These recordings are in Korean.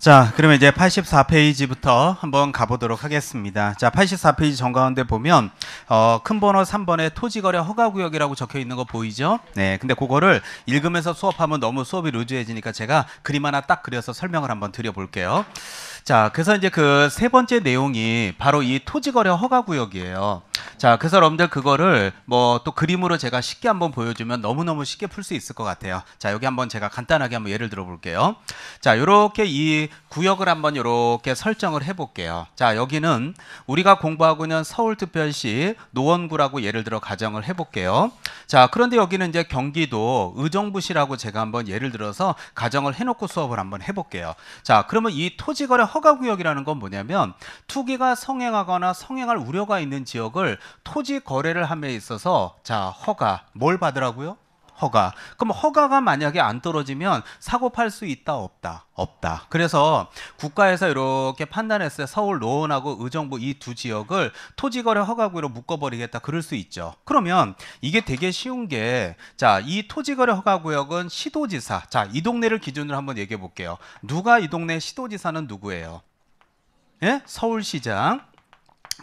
자, 그러면 이제 84페이지부터 한번 가보도록 하겠습니다. 자, 84페이지 정가운데 보면 어, 큰 번호 3번에 토지거래 허가구역이라고 적혀 있는 거 보이죠? 네, 근데 그거를 읽으면서 수업하면 너무 수업이 루즈해지니까 제가 그림 하나 딱 그려서 설명을 한번 드려볼게요. 자, 그래서 이제 그 세 번째 내용이 바로 이 토지거래 허가 구역이에요. 자, 그래서 여러분들 그거를 뭐 또 그림으로 제가 쉽게 한번 보여주면 너무너무 쉽게 풀 수 있을 것 같아요. 자, 여기 한번 제가 간단하게 한번 예를 들어 볼게요. 자, 요렇게 이 구역을 한번 요렇게 설정을 해 볼게요. 자, 여기는 우리가 공부하고 있는 서울특별시 노원구라고 예를 들어 가정을 해 볼게요. 자, 그런데 여기는 이제 경기도 의정부시라고 제가 한번 예를 들어서 가정을 해 놓고 수업을 한번 해 볼게요. 자, 그러면 이 토지거래 허가 허가 구역이라는 건 뭐냐면 투기가 성행하거나 성행할 우려가 있는 지역을 토지 거래를 함에 있어서 자 허가 뭘 받으라고요? 허가. 그럼 허가가 만약에 안 떨어지면 사고 팔 수 있다 없다 없다. 그래서 국가에서 이렇게 판단했을 때 서울 노원하고 의정부 이 두 지역을 토지거래 허가구로 묶어버리겠다 그럴 수 있죠. 그러면 이게 되게 쉬운 게자이 토지거래 허가구역은 시도지사 자이 동네를 기준으로 한번 얘기해 볼게요. 누가 이 동네 시도지사는 누구예요? 예? 서울시장.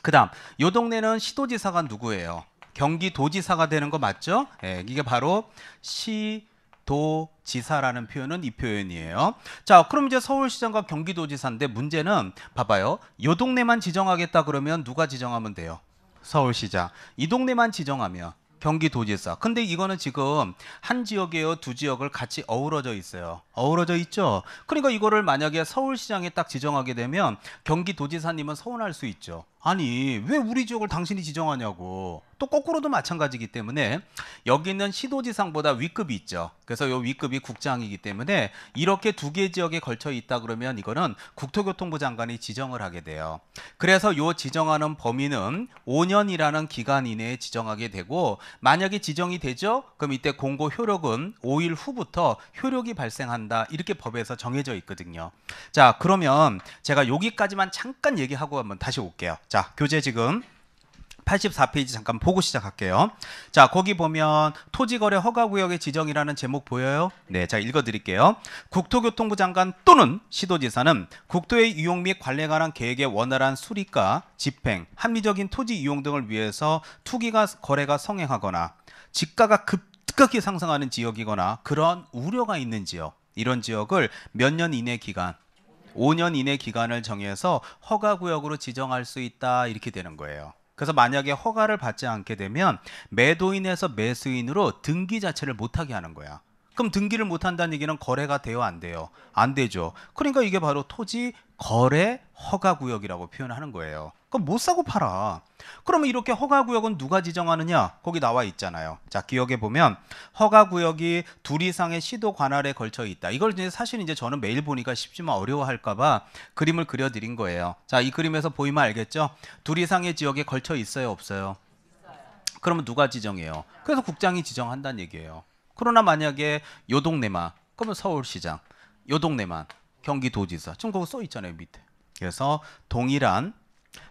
그다음 이 동네는 시도지사가 누구예요? 경기도지사가 되는 거 맞죠? 예, 이게 바로 시도지사라는 표현은 이 표현이에요. 자, 그럼 이제 서울시장과 경기도지사인데 문제는 봐봐요. 요 동네만 지정하겠다 그러면 누가 지정하면 돼요? 서울시장. 이 동네만 지정하면 경기도지사. 근데 이거는 지금 한 지역에요, 두 지역을 같이 어우러져 있어요. 어우러져 있죠. 그러니까 이거를 만약에 서울시장에 딱 지정하게 되면 경기도지사님은 서운할 수 있죠. 아니 왜 우리 지역을 당신이 지정하냐고 또 거꾸로도 마찬가지이기 때문에 여기 는 시도지상보다 위급이 있죠 그래서 요 위급이 국장이기 때문에 이렇게 두 개 지역에 걸쳐 있다 그러면 이거는 국토교통부 장관이 지정을 하게 돼요 그래서 요 지정하는 범위는 5년이라는 기간 이내에 지정하게 되고 만약에 지정이 되죠 그럼 이때 공고 효력은 5일 후부터 효력이 발생한다 이렇게 법에서 정해져 있거든요 자 그러면 제가 여기까지만 잠깐 얘기하고 한번 다시 올게요 자 자, 교재 지금 84페이지 잠깐 보고 시작할게요. 자, 거기 보면 토지거래 허가구역의 지정이라는 제목 보여요? 네, 자, 읽어드릴게요. 국토교통부 장관 또는 시도지사는 국토의 이용 및 관리에 관한 계획의 원활한 수립과 집행, 합리적인 토지 이용 등을 위해서 투기가 거래가 성행하거나 집가가 급격히 상승하는 지역이거나 그런 우려가 있는 지역, 이런 지역을 몇 년 이내 기간, 5년 이내 기간을 정해서 허가 구역으로 지정할 수 있다 이렇게 되는 거예요. 그래서 만약에 허가를 받지 않게 되면 매도인에서 매수인으로 등기 자체를 못하게 하는 거야. 그럼 등기를 못한다는 얘기는 거래가 돼요, 안 돼요? 안 되죠. 그러니까 이게 바로 토지 거래 허가 구역이라고 표현하는 거예요. 그럼 못 사고 팔아. 그러면 이렇게 허가구역은 누가 지정하느냐? 거기 나와 있잖아요. 자, 기억해 보면 허가구역이 둘 이상의 시도 관할에 걸쳐 있다. 이걸 이제 사실 이제 저는 매일 보니까 쉽지만 어려워할까봐 그림을 그려드린 거예요. 자, 이 그림에서 보이면 알겠죠? 둘 이상의 지역에 걸쳐 있어요, 없어요? 그러면 누가 지정해요? 그래서 국장이 지정한다는 얘기예요. 그러나 만약에 요 동네만, 그러면 서울시장, 요 동네만, 경기도지사. 지금 거기 써 있잖아요, 밑에. 그래서 동일한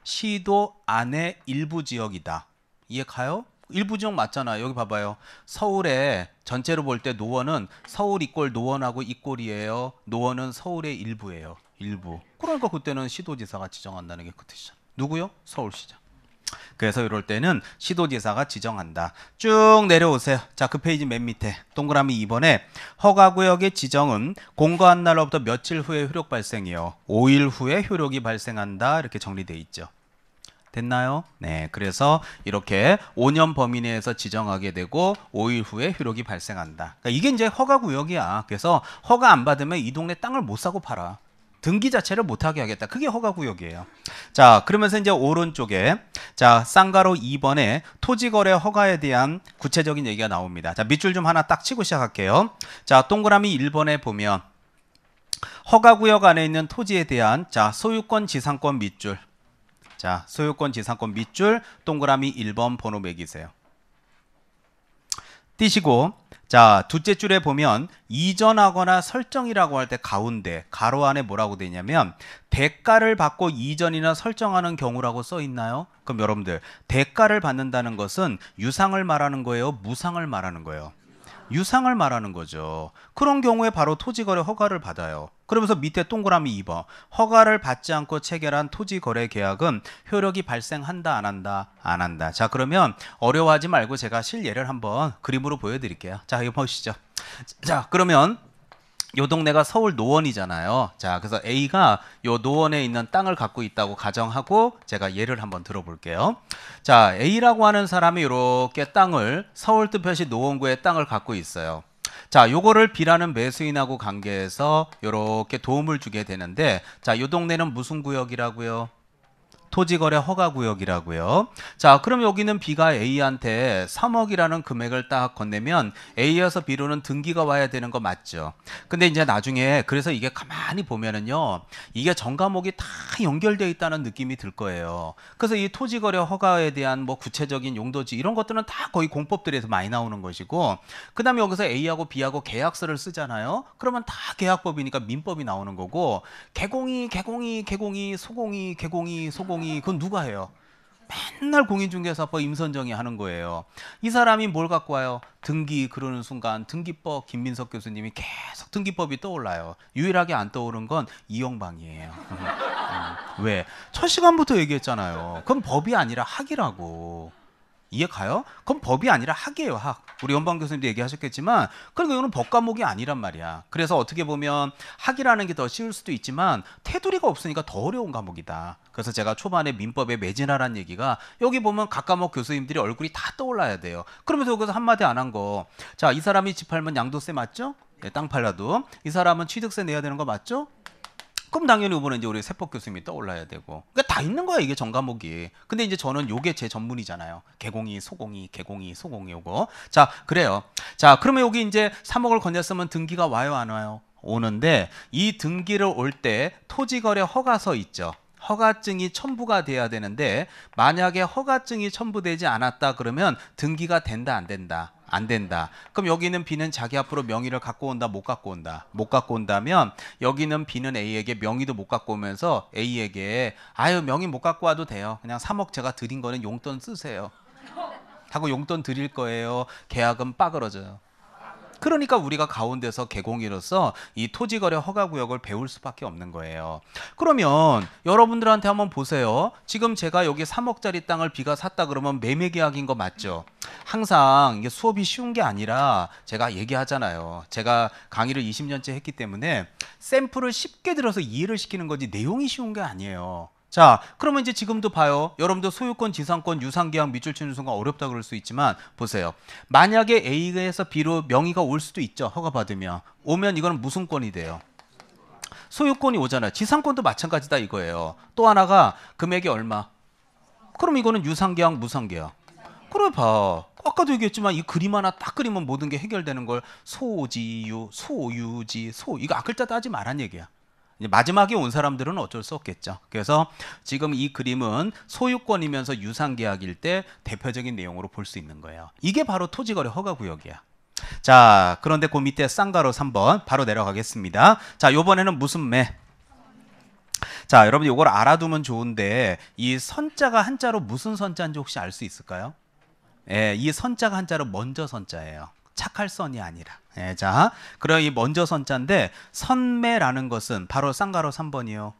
시도 안의 일부 지역이다. 이해가요? 일부 지역 맞잖아. 여기 봐봐요. 서울에 전체로 볼 때 노원은 서울 이꼴 노원하고 이꼴이에요. 노원은 서울의 일부예요. 일부. 그러니까 그때는 시도지사가 지정한다는 게그 뜻이잖아. 누구요? 서울시장. 그래서 이럴 때는 시도지사가 지정한다. 쭉 내려오세요. 자, 그 페이지 맨 밑에 동그라미 2번에 허가구역의 지정은 공고한 날로부터 며칠 후에 효력 발생이요. 5일 후에 효력이 발생한다. 이렇게 정리돼 있죠. 됐나요? 네, 그래서 이렇게 5년 범위 내에서 지정하게 되고 5일 후에 효력이 발생한다. 그러니까 이게 이제 허가 구역이야. 그래서 허가 안 받으면 이 동네 땅을 못 사고 팔아. 등기 자체를 못하게 하겠다. 그게 허가구역이에요. 자, 그러면서 이제 오른쪽에 자 쌍가로 2번에 토지거래 허가에 대한 구체적인 얘기가 나옵니다. 자, 밑줄 좀 하나 딱 치고 시작할게요. 자, 동그라미 1번에 보면 허가구역 안에 있는 토지에 대한 자 소유권 지상권 밑줄 자 소유권 지상권 밑줄 동그라미 1번 번호 매기세요. 띄시고 자, 둘째 줄에 보면 이전하거나 설정이라고 할 때 가운데 가로 안에 뭐라고 되냐면 대가를 받고 이전이나 설정하는 경우라고 써 있나요? 그럼 여러분들 대가를 받는다는 것은 유상을 말하는 거예요, 무상을 말하는 거예요? 유상을 말하는 거죠. 그런 경우에 바로 토지거래 허가를 받아요. 그러면서 밑에 동그라미 2번 허가를 받지 않고 체결한 토지거래 계약은 효력이 발생한다 안 한다 안 한다. 자 그러면 어려워하지 말고 제가 실예를 한번 그림으로 보여드릴게요. 자 이거 보시죠. 자 그러면 요 동네가 서울 노원이잖아요. 자, 그래서 A가 요 노원에 있는 땅을 갖고 있다고 가정하고 제가 예를 한번 들어볼게요. 자, A라고 하는 사람이 이렇게 땅을 서울 뜻표시 노원구에 땅을 갖고 있어요. 자, 요거를 B라는 매수인하고 관계해서 이렇게 도움을 주게 되는데 자, 요 동네는 무슨 구역이라고요? 토지거래 허가구역이라고요. 자, 그럼 여기는 B가 A한테 3억이라는 금액을 딱 건네면 A에서 B로는 등기가 와야 되는 거 맞죠? 근데 이제 나중에 그래서 이게 가만히 보면은요. 이게 전과목이 다 연결되어 있다는 느낌이 들 거예요. 그래서 이 토지거래 허가에 대한 뭐 구체적인 용도지 이런 것들은 다 거의 공법들에서 많이 나오는 것이고 그 다음에 여기서 A하고 B하고 계약서를 쓰잖아요. 그러면 다 계약법이니까 민법이 나오는 거고 개공이 개공이 개공이 소공이 개공이 소공이 공인중개사니 그건 누가 해요? 맨날 공인중개사법 임선정이 하는 거예요. 이 사람이 뭘 갖고 와요? 등기 그러는 순간 등기법 김민석 교수님이 계속 등기법이 떠올라요. 유일하게 안 떠오른 건 이영방이에요. 음, 왜? 첫 시간부터 얘기했잖아요. 그건 법이 아니라 학이라고. 이해가요? 그럼 법이 아니라 학이에요, 학. 우리 연방 교수님도 얘기하셨겠지만, 그러니까 이거는 법 과목이 아니란 말이야. 그래서 어떻게 보면 학이라는 게 더 쉬울 수도 있지만 테두리가 없으니까 더 어려운 과목이다. 그래서 제가 초반에 민법에 매진하란 얘기가 여기 보면 각 과목 교수님들이 얼굴이 다 떠올라야 돼요. 그러면서 여기서 한마디 안 한 거. 자, 이 사람이 집 팔면 양도세 맞죠? 네, 땅 팔라도 이 사람은 취득세 내야 되는 거 맞죠? 그럼 당연히 이번에 이제 우리 세법 교수님이 떠올라야 되고. 그러니까 다 있는 거야 이게 전 과목이. 근데 이제 저는 요게 제 전문이잖아요. 개공이, 소공이, 개공이, 소공이 요거. 자 그래요. 자 그러면 여기 이제 3억을 건졌으면 등기가 와요 안 와요? 오는데 이 등기를 올 때 토지거래 허가서 있죠. 허가증이 첨부가 돼야 되는데 만약에 허가증이 첨부되지 않았다 그러면 등기가 된다 안 된다 안 된다. 그럼 여기는 B는 자기 앞으로 명의를 갖고 온다, 못 갖고 온다. 못 갖고 온다면 여기는 B는 A에게 명의도 못 갖고 오면서 A에게 아유 명의 못 갖고 와도 돼요. 그냥 3억 제가 드린 거는 용돈 쓰세요. 하고 용돈 드릴 거예요. 계약은 빠그러져요. 그러니까 우리가 가운데서 개공이로서 이 토지거래 허가구역을 배울 수밖에 없는 거예요. 그러면 여러분들한테 한번 보세요. 지금 제가 여기 3억짜리 땅을 비가 샀다 그러면 매매 계약인 거 맞죠? 항상 이게 수업이 쉬운 게 아니라 제가 얘기하잖아요. 제가 강의를 20년째 했기 때문에 샘플을 쉽게 들어서 이해를 시키는 거지 내용이 쉬운 게 아니에요. 자, 그러면 이제 지금도 봐요. 여러분도 소유권, 지상권, 유상계약 밑줄 치는 순간 어렵다 그럴 수 있지만 보세요. 만약에 A에서 B로 명의가 올 수도 있죠. 허가 받으면. 오면 이거는 무슨 권이 돼요? 소유권이 오잖아요. 지상권도 마찬가지다 이거예요. 또 하나가 금액이 얼마? 그럼 이거는 유상계약, 무상계약. 그래 봐. 아까도 얘기했지만 이 그림 하나 딱 그리면 모든 게 해결되는 걸 소지유, 소유지, 소 이거 아글자 따지 말란 얘기야. 마지막에 온 사람들은 어쩔 수 없겠죠. 그래서 지금 이 그림은 소유권이면서 유상계약일 때 대표적인 내용으로 볼 수 있는 거예요. 이게 바로 토지거래 허가구역이야. 자, 그런데 그 밑에 쌍가로 3번 바로 내려가겠습니다. 자, 요번에는 무슨 매? 자, 여러분 이걸 알아두면 좋은데 이 선자가 한자로 무슨 선자인지 혹시 알 수 있을까요? 예, 이 선자가 한자로 먼저 선자예요. 착할 선이 아니라. 예, 자, 그럼 이 먼저 선자인데 선매라는 것은 바로 쌍가로 3번이요.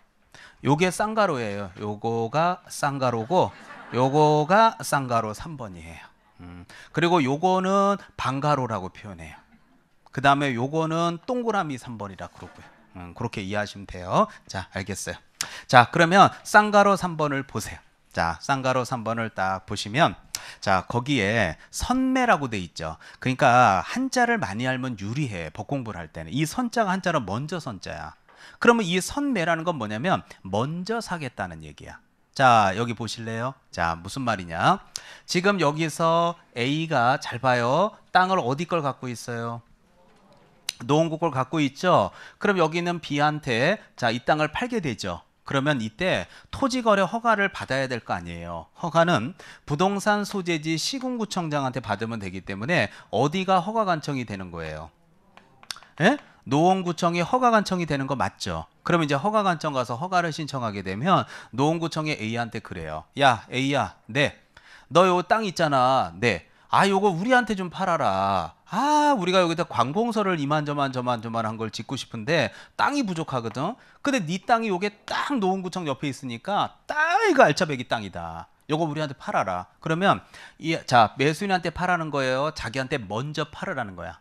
요게 쌍가로예요. 요거가 쌍가로고 요거가 쌍가로 3번이에요. 음, 그리고 요거는 반가로라고 표현해요. 그 다음에 요거는 동그라미 3번이라 그러고요. 음, 그렇게 이해하시면 돼요. 자, 알겠어요. 자, 그러면 쌍가로 3번을 보세요. 자, 쌍가로 3번을 딱 보시면 자, 거기에 선매라고 돼 있죠. 그러니까 한자를 많이 알면 유리해. 복공부를할 때는 이 선자가 한자는 먼저 선자야. 그러면 이 선매라는 건 뭐냐면 먼저 사겠다는 얘기야. 자, 여기 보실래요? 자, 무슨 말이냐? 지금 여기서 A가 잘 봐요. 땅을 어디 걸 갖고 있어요? 노원구 걸 갖고 있죠. 그럼 여기는 B한테 자, 이 땅을 팔게 되죠. 그러면 이때 토지거래 허가를 받아야 될 거 아니에요. 허가는 부동산 소재지 시군구청장한테 받으면 되기 때문에 어디가 허가 관청이 되는 거예요. 예? 노원구청이 허가관청이 되는 거 맞죠? 그럼 이제 허가관청 가서 허가를 신청하게 되면 노원구청의 A한테 그래요. 야 A야, 네. 너 요 땅 있잖아. 네. 아 요거 우리한테 좀 팔아라. 아 우리가 여기다 관공서를 이만저만 저만저만 한 걸 짓고 싶은데 땅이 부족하거든 근데 네 땅이 요게 딱 노원구청 옆에 있으니까 딱 이거 알차배기 땅이다 요거 우리한테 팔아라 그러면 이자 매수인한테 팔아는 거예요 자기한테 먼저 팔으라는 거야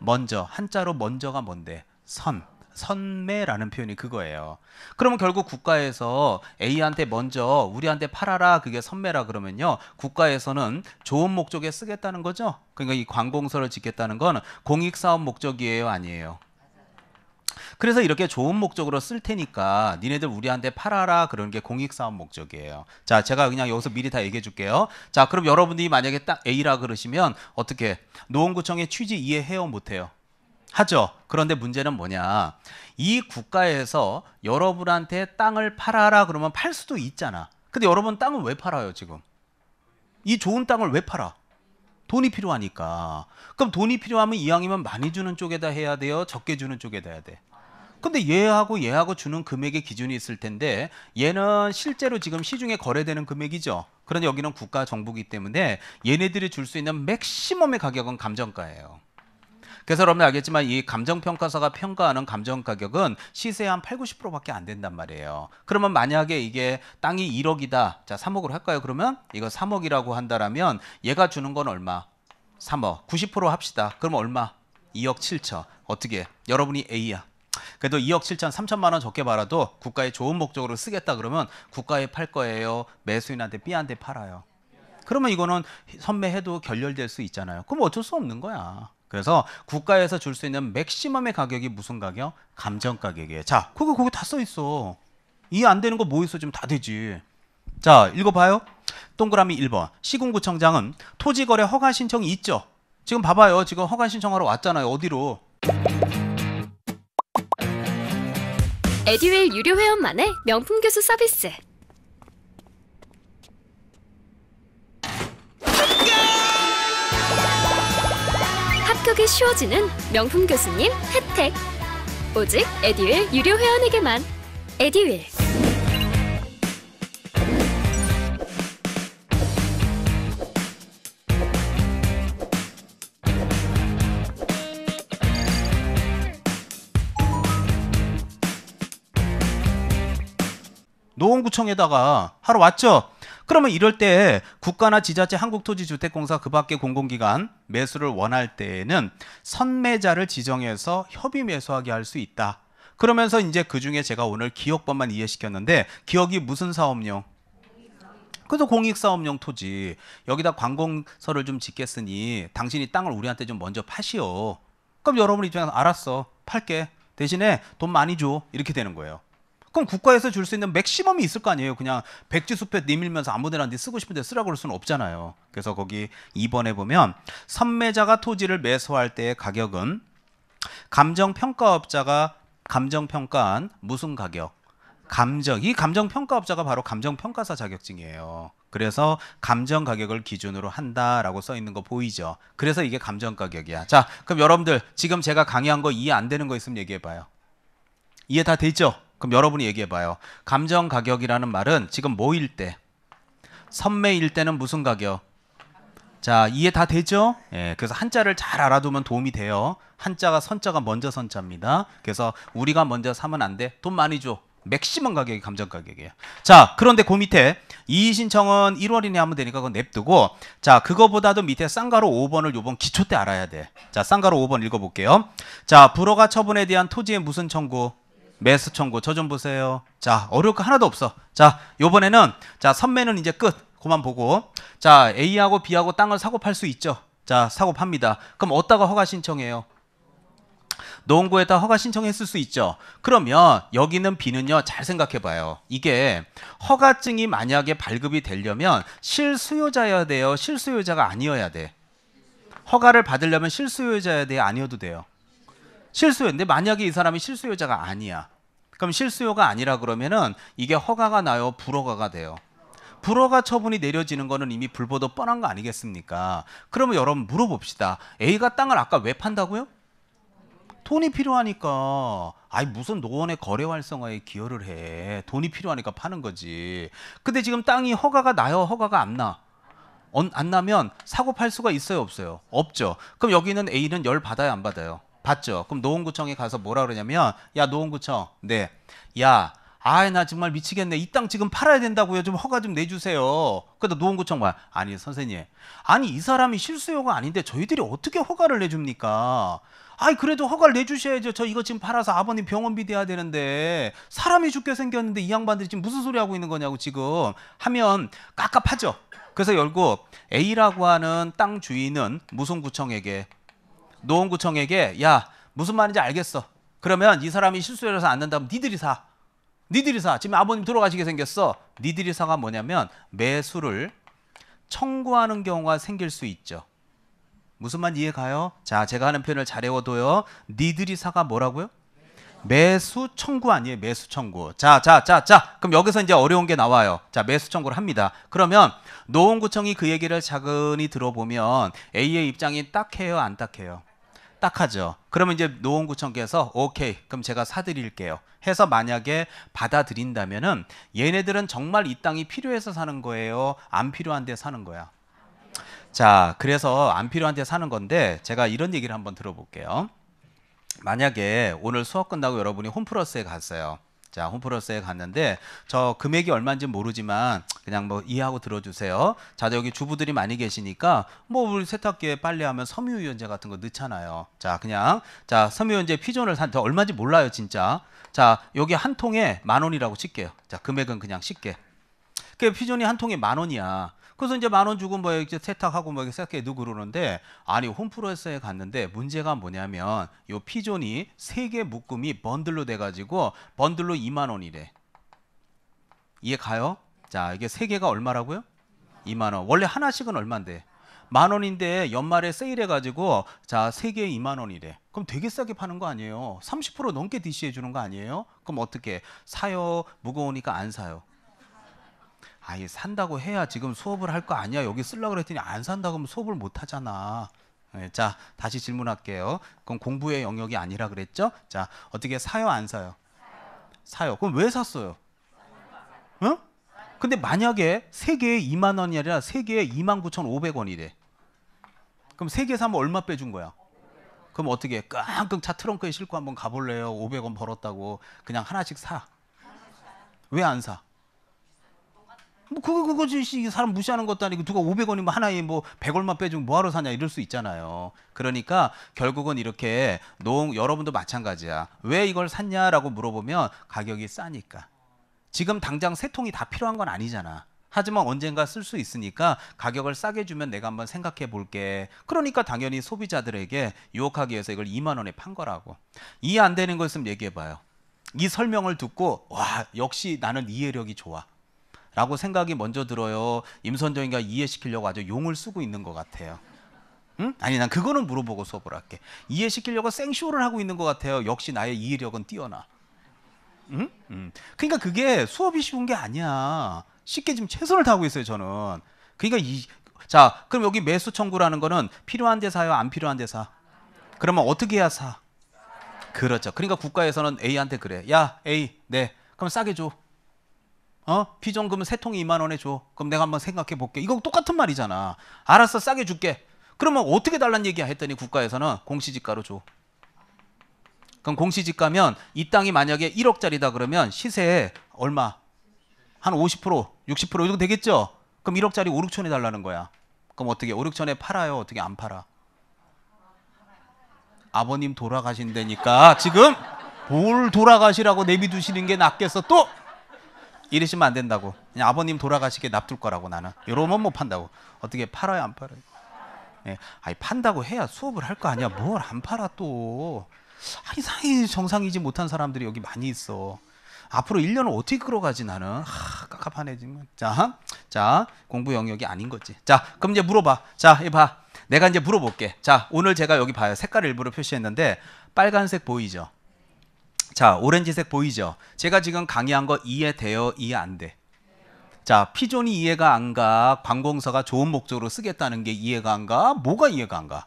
먼저 한자로 먼저가 뭔데 선 선매라는 표현이 그거예요. 그러면 결국 국가에서 A한테 먼저 우리한테 팔아라 그게 선매라 그러면요. 국가에서는 좋은 목적에 쓰겠다는 거죠. 그러니까 이 관공서를 짓겠다는 건 공익사업 목적이에요, 아니에요? 그래서 이렇게 좋은 목적으로 쓸 테니까 니네들 우리한테 팔아라 그런 게 공익사업 목적이에요. 자, 제가 그냥 여기서 미리 다 얘기해 줄게요. 자, 그럼 여러분들이 만약에 딱 A라 그러시면 어떻게 노원구청의 취지 이해 해요, 못 해요? 하죠. 그런데 문제는 뭐냐? 이 국가에서 여러분한테 땅을 팔아라 그러면 팔 수도 있잖아. 근데 여러분 땅은 왜 팔아요, 지금? 이 좋은 땅을 왜 팔아? 돈이 필요하니까. 그럼 돈이 필요하면 이왕이면 많이 주는 쪽에다 해야 돼요? 적게 주는 쪽에다 해야 돼? 근데 얘하고 얘하고 주는 금액의 기준이 있을 텐데 얘는 실제로 지금 시중에 거래되는 금액이죠. 그런데 여기는 국가 정부기 때문에 얘네들이 줄 수 있는 맥시멈의 가격은 감정가예요. 그래서 여러분 알겠지만 이 감정평가사가 평가하는 감정 가격은 시세의 한 8, 90%밖에 안 된단 말이에요. 그러면 만약에 이게 땅이 1억이다. 자, 3억으로 할까요? 그러면 이거 3억이라고 한다라면 얘가 주는 건 얼마? 3억. 90% 합시다. 그럼 얼마? 2억 7천. 어떻게? 해? 여러분이 A야. 그래도 2억 7천 3천만 원 적게 받아도 국가의 좋은 목적으로 쓰겠다 그러면 국가에 팔 거예요. 매수인한테 B한테 팔아요. 그러면 이거는 선매해도 결렬될 수 있잖아요. 그럼 어쩔 수 없는 거야. 그래서 국가에서 줄 수 있는 맥시멈의 가격이 무슨 가격? 감정 가격이에요. 자, 그거 거기 다써 있어. 이해 안 되는 거 뭐 있어? 지금 다 되지. 자, 읽어봐요. 동그라미 1번. 시군구청장은 토지거래 허가 신청이 있죠? 지금 봐봐요. 지금 허가 신청하러 왔잖아요. 어디로? 에듀윌 유료 회원만의 명품 교수 서비스. 성격이 쉬워지는 명품 교수님 혜택 오직 에듀윌 유료 회원에게만 에듀윌 노원구청에다가 하러 왔죠? 그러면 이럴 때 국가나 지자체 한국토지주택공사 그 밖의 공공기관 매수를 원할 때에는 선매자를 지정해서 협의 매수하게 할 수 있다. 그러면서 이제 그 중에 제가 오늘 기억법만 이해시켰는데 기억이 무슨 사업용? 그래서 공익사업용 토지 여기다 관공서를 좀 짓겠으니 당신이 땅을 우리한테 좀 먼저 파시오. 그럼 여러분 입장에서 알았어 팔게 대신에 돈 많이 줘 이렇게 되는 거예요. 그럼 국가에서 줄 수 있는 맥시멈이 있을 거 아니에요. 그냥 백지수표 내밀면서 아무데나 네 쓰고 싶은데 쓰라고 그럴 수는 없잖아요. 그래서 거기 2번에 보면 선매자가 토지를 매수할 때의 가격은 감정평가업자가 감정평가한 무슨 가격? 감정. 이 감정평가업자가 바로 감정평가사 자격증이에요. 그래서 감정 가격을 기준으로 한다라고 써 있는 거 보이죠? 그래서 이게 감정 가격이야. 자, 그럼 여러분들 지금 제가 강의한 거 이해 안 되는 거 있으면 얘기해 봐요. 이해 다 되죠? 그럼 여러분이 얘기해 봐요. 감정 가격이라는 말은 지금 뭐일 때? 선매일 때는 무슨 가격? 자, 이해 다 되죠? 예, 그래서 한자를 잘 알아두면 도움이 돼요. 한자가 선자가 먼저 선자입니다. 그래서 우리가 먼저 사면 안 돼. 돈 많이 줘. 맥시멈 가격이 감정 가격이에요. 자, 그런데 그 밑에 이의 신청은 1월이네 하면 되니까 그건 냅두고 자, 그거보다도 밑에 쌍가로 5번을 요번 기초 때 알아야 돼. 자, 쌍가로 5번 읽어 볼게요. 자, 불어가 처분에 대한 토지의 무슨 청구? 매수 청구 저 좀 보세요. 자, 어려울 거 하나도 없어. 자, 요번에는 자, 선매는 이제 끝. 그만 보고. 자, A하고 B하고 땅을 사고 팔 수 있죠. 자, 사고 팝니다. 그럼 어디다가 허가 신청해요? 농구에다 허가 신청했을 수 있죠. 그러면 여기는 B는요, 잘 생각해 봐요. 이게 허가증이 만약에 발급이 되려면 실수요자여야 돼요. 실수요자가 아니어야 돼. 허가를 받으려면 실수요자여야 돼. 아니어도 돼요. 실수요인데 만약에 이 사람이 실수요자가 아니야. 그럼 실수요가 아니라 그러면은 이게 허가가 나요, 불허가가 돼요. 불허가 처분이 내려지는 거는 이미 불보도 뻔한 거 아니겠습니까? 그러면 여러분 물어봅시다. A가 땅을 아까 왜 판다고요? 돈이 필요하니까 아니 무슨 노원의 거래 활성화에 기여를 해 돈이 필요하니까 파는 거지 근데 지금 땅이 허가가 나요 허가가 안나 안 나면 사고 팔 수가 있어요 없어요 없죠 그럼 여기는 A는 열 받아요 안 받아요 봤죠. 그럼 노원구청에 가서 뭐라 그러냐면 야 노원구청 네. 야 아이 나 정말 미치겠네 이 땅 지금 팔아야 된다고요 좀 허가 좀 내주세요 그래도 노원구청 말 아니 선생님 아니 이 사람이 실수요가 아닌데 저희들이 어떻게 허가를 내줍니까 아이 그래도 허가를 내주셔야죠 저 이거 지금 팔아서 아버님 병원비 대야 되는데 사람이 죽게 생겼는데 이 양반들이 지금 무슨 소리 하고 있는 거냐고 지금 하면 깝깝하죠 그래서 결국 A라고 하는 땅 주인은 무송구청에게 노원구청에게 야 무슨 말인지 알겠어. 그러면 이 사람이 실수해서 안 된다면 니들이 사. 니들이 사. 지금 아버님 돌아가시게 생겼어. 니들이 사가 뭐냐면 매수를 청구하는 경우가 생길 수 있죠. 무슨 말 이해 가요? 자, 제가 하는 표현을 잘 외워둬요. 니들이 사가 뭐라고요? 매수 청구 아니에요. 매수 청구. 자, 자, 자, 자. 그럼 여기서 이제 어려운 게 나와요. 자, 매수 청구를 합니다. 그러면 노원구청이 그 얘기를 자근히 들어보면 A의 입장이 딱해요, 안 딱해요? 딱하죠 그러면 이제 노원구청께서 오케이 그럼 제가 사드릴게요 해서 만약에 받아들인다면은 얘네들은 정말 이 땅이 필요해서 사는 거예요 안 필요한데 사는 거야 자 그래서 안 필요한데 사는 건데 제가 이런 얘기를 한번 들어볼게요 만약에 오늘 수업 끝나고 여러분이 홈플러스에 갔어요 자, 홈플러스에 갔는데 저 금액이 얼마인지 모르지만 그냥 뭐 이해하고 들어주세요. 자, 여기 주부들이 많이 계시니까 뭐 우리 세탁기에 빨래하면 섬유유연제 같은 거 넣잖아요. 자, 그냥 자 섬유유연제 피존을 산데 얼마인지 몰라요, 진짜. 자, 여기 한 통에 만 원이라고 칠게요. 자, 금액은 그냥 쉽게. 그 피존이 한 통에 만 원이야. 그래서 이제 만 원 주고 뭐 이제 세탁하고 뭐 이렇게 세탁해 누고 그러는데 아니 홈프로에서에 갔는데 문제가 뭐냐면 요 피존이 세 개 묶음이 번들로 돼가지고 번들로 2만 원이래. 이해 가요? 자 이게 세 개가 얼마라고요? 2만 원. 원래 하나씩은 얼마인데? 만 원인데 연말에 세일해가지고 자 세 개에 2만 원이래. 그럼 되게 싸게 파는 거 아니에요? 30% 넘게 DC해 주는 거 아니에요? 그럼 어떻게 사요? 무거우니까 안 사요. 아예 산다고 해야 지금 수업을 할 거 아니야. 여기 쓰려고 그랬더니 안 산다고 하면 수업을 못 하잖아. 예, 자, 다시 질문할게요. 그건 공부의 영역이 아니라 그랬죠? 자, 어떻게 사요, 안 사요? 사요. 그럼 왜 샀어요? 응? 근데 만약에 세 개에 2만 원이 아니라 세 개에 2만 9천5백원이래 그럼 세개 사면 얼마 빼준 거야? 그럼 어떻게 끙끙 차 트렁크에 싣고 한번 가볼래요? 500원 벌었다고 그냥 하나씩 사. 왜 안 사? 뭐 그거 그거지 사람 무시하는 것도 아니고 누가 500원이면 하나에 뭐 100얼마 빼주면 뭐하러 사냐 이럴 수 있잖아요. 그러니까 결국은 이렇게 농 여러분도 마찬가지야. 왜 이걸 샀냐라고 물어보면 가격이 싸니까. 지금 당장 세 통이 다 필요한 건 아니잖아. 하지만 언젠가 쓸 수 있으니까 가격을 싸게 주면 내가 한번 생각해 볼게. 그러니까 당연히 소비자들에게 유혹하기 위해서 이걸 2만 원에 판 거라고. 이해 안 되는 거 있으면 얘기해 봐요. 이 설명을 듣고 와 역시 나는 이해력이 좋아. 라고 생각이 먼저 들어요. 임선정이가 이해시키려고 아주 용을 쓰고 있는 것 같아요. 응? 아니 난 그거는 물어보고 수업을 할게. 이해시키려고 생쇼를 하고 있는 것 같아요. 역시 나의 이해력은 뛰어나. 응? 응. 그러니까 그게 수업이 쉬운 게 아니야. 쉽게 지금 최선을 다하고 있어요 저는. 그러니까 이 자 그럼 여기 매수 청구라는 거는 필요한 대 사요 안 필요한 대 사. 그러면 어떻게 해야 사? 그렇죠. 그러니까 국가에서는 A한테 그래. 야 A 네 그럼 싸게 줘. 어? 피정금세 통이 2만 원에 줘. 그럼 내가 한번 생각해 볼게. 이거 똑같은 말이잖아. 알았어, 싸게 줄게. 그러면 어떻게 달란 얘기야 했더니 국가에서는 공시지가로 줘. 그럼 공시지가면 이 땅이 만약에 1억짜리다 그러면 시세에 얼마? 한 50%, 60%이 정도 되겠죠? 그럼 1억짜리 5, 6천에 달라는 거야. 그럼 어떻게 5, 6천에 팔아요? 어떻게 안 팔아? 아버님 돌아가신다니까 지금 뭘 돌아가시라고 내비두시는 게 낫겠어 또? 이러시면 안 된다고. 그냥 아버님 돌아가시게 납둘 거라고 나는. 이러면 못 판다고. 어떻게 팔아요 안 팔아요? 예. 아니 판다고 해야 수업을 할 거 아니야. 뭘 안 팔아 또. 아니 상이 정상이지 못한 사람들이 여기 많이 있어. 앞으로 1년을 어떻게 끌어가지 나는 하, 깝깝하네 지금 자, 자 공부 영역이 아닌 거지 자 그럼 이제 물어봐 자 이봐 내가 이제 물어볼게 자 오늘 제가 여기 봐요 색깔 일부러 표시했는데 빨간색 보이죠 자, 오렌지색 보이죠? 제가 지금 강의한 거이해되어 이해 안 돼? 자, 피존이 이해가 안 가. 관공서가 좋은 목적으로 쓰겠다는 게 이해가 안 가. 뭐가 이해가 안 가?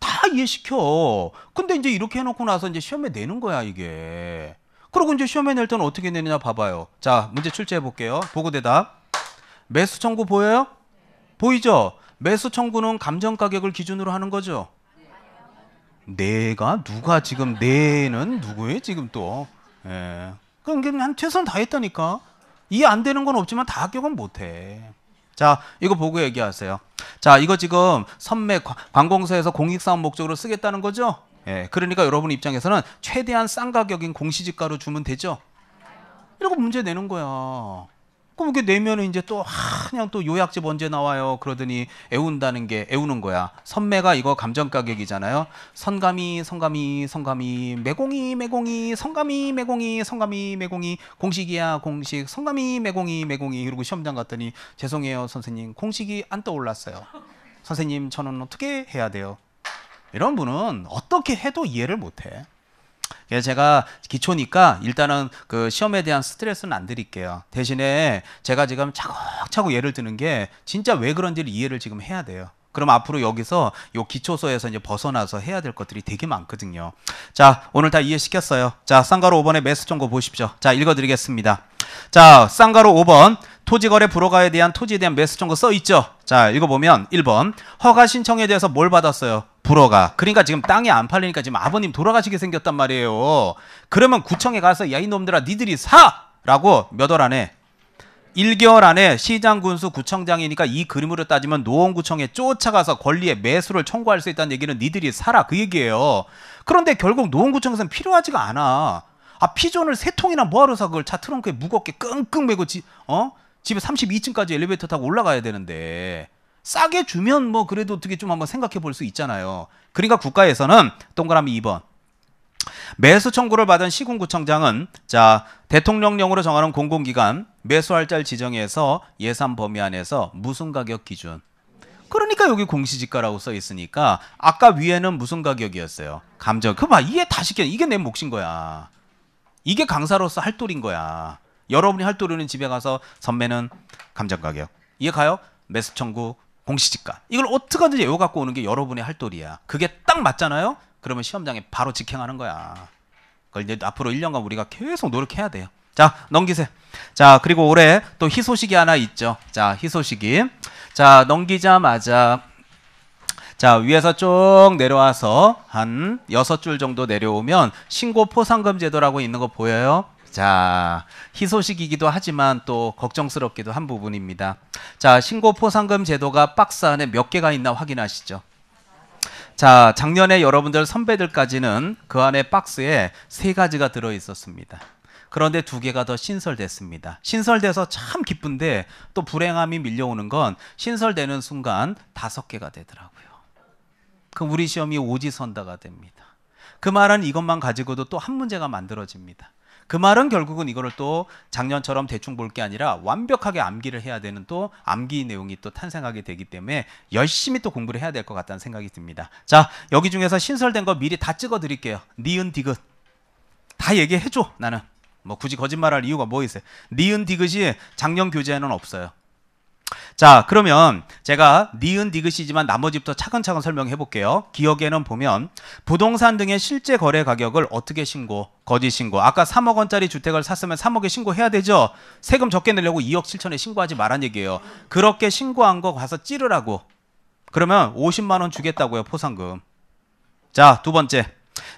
다 이해시켜. 근데 이제 이렇게 해놓고 나서 이제 시험에 내는 거야, 이게. 그러고 이제 시험에 낼 때는 어떻게 내느냐 봐봐요. 자, 문제 출제해 볼게요. 보고 대답. 매수 청구 보여요? 보이죠? 매수 청구는 감정 가격을 기준으로 하는 거죠. 내가 누가 지금 내는 누구예요 지금 또 예. 그러니까 최선 다했다니까 이해 안 되는 건 없지만 다 합격은 못해 자 이거 보고 얘기하세요 자 이거 지금 선매 관공서에서 공익사업 목적으로 쓰겠다는 거죠 예, 그러니까 여러분 입장에서는 최대한 싼 가격인 공시지가로 주면 되죠 이러고 문제 내는 거야 그럼 이게 내면은 이제 또 하, 그냥 또 요약집 언제 나와요? 그러더니 애운다는 게 애우는 거야. 선매가 이거 감정 가격이잖아요. 선감이 선감이 선감이 매공이 매공이 선감이 매공이 선감이 매공이 공식이야 공식 선감이 매공이 매공이 그러고 시험장 갔더니 죄송해요 선생님 공식이 안 떠올랐어요. 선생님 저는 어떻게 해야 돼요? 이런 분은 어떻게 해도 이해를 못해. 그래서 제가 기초니까 일단은 그 시험에 대한 스트레스는 안 드릴게요. 대신에 제가 지금 차곡차곡 예를 드는 게 진짜 왜 그런지를 이해를 지금 해야 돼요. 그럼 앞으로 여기서 요 기초서에서 이제 벗어나서 해야 될 것들이 되게 많거든요. 자, 오늘 다 이해시켰어요. 자, 쌍가로 5번의 매수 정보 보십시오. 자, 읽어드리겠습니다. 자, 쌍가로 5번. 토지거래 불허가에 대한 토지에 대한 매수 청구 써 있죠. 자, 읽어보면 1번 허가 신청에 대해서 뭘 받았어요? 불허가. 그러니까 지금 땅이 안 팔리니까 지금 아버님 돌아가시게 생겼단 말이에요. 그러면 구청에 가서 야 이놈들아 니들이 사! 라고 몇 월 안에 1개월 안에 시장 군수 구청장이니까 이 그림으로 따지면 노원구청에 쫓아가서 권리의 매수를 청구할 수 있다는 얘기는 니들이 사라 그 얘기예요. 그런데 결국 노원구청에서는 필요하지가 않아. 아 피존을 세 통이나 뭐하러 사 그걸 차 트렁크에 무겁게 끙끙 매고 지, 어? 집에 32층까지 엘리베이터 타고 올라가야 되는데 싸게 주면 뭐 그래도 어떻게 좀 한번 생각해 볼 수 있잖아요. 그러니까 국가에서는 동그라미 2번 매수 청구를 받은 시군구청장은 자 대통령령으로 정하는 공공기관 매수할자를 지정해서 예산 범위 안에서 무슨 가격 기준 그러니까 여기 공시지가라고 써 있으니까 아까 위에는 무슨 가격이었어요 감정 그 봐 이해 다시 게 이게 내 몫인 거야 이게 강사로서 할돌인 거야. 여러분이 할돌이는 집에 가서 선배는 감정가격, 이해 가요? 매수 청구, 공시지가. 이걸 어떻게든지 외워 갖고 오는 게 여러분의 할돌이야. 그게 딱 맞잖아요. 그러면 시험장에 바로 직행하는 거야. 그걸 이제 앞으로 1년간 우리가 계속 노력해야 돼요. 자, 넘기세요. 자, 그리고 올해 또 희소식이 하나 있죠. 자, 희소식이. 자, 넘기자마자 자, 위에서 쭉 내려와서 한 여섯 줄 정도 내려오면 신고 포상금 제도라고 있는 거 보여요? 자, 희소식이기도 하지만 또 걱정스럽기도 한 부분입니다. 자, 신고 포상금 제도가 박스 안에 몇 개가 있나 확인하시죠. 자, 작년에 여러분들 선배들까지는 그 안에 박스에 세 가지가 들어 있었습니다. 그런데 두 개가 더 신설됐습니다. 신설돼서 참 기쁜데 또 불행함이 밀려오는 건 신설되는 순간 다섯 개가 되더라고요. 그럼 우리 시험이 오지선다가 됩니다. 그 말은 이것만 가지고도 또 한 문제가 만들어집니다. 그 말은 결국은 이거를 또 작년처럼 대충 볼 게 아니라 완벽하게 암기를 해야 되는 또 암기 내용이 또 탄생하게 되기 때문에 열심히 또 공부를 해야 될 것 같다는 생각이 듭니다. 자, 여기 중에서 신설된 거 미리 다 찍어 드릴게요. 니은 디귿. 다 얘기해 줘. 나는 뭐 굳이 거짓말할 이유가 뭐 있어요? 니은 디귿이 작년 교재에는 없어요. 자 그러면 제가 니은 디귿이지만 나머지부터 차근차근 설명해 볼게요 기억에는 보면 부동산 등의 실제 거래 가격을 어떻게 신고 거짓 신고 아까 3억 원짜리 주택을 샀으면 3억에 신고해야 되죠 세금 적게 내려고 2억 7천에 신고하지 말란 얘기예요 그렇게 신고한 거 가서 찌르라고 그러면 50만 원 주겠다고요 포상금 자 두 번째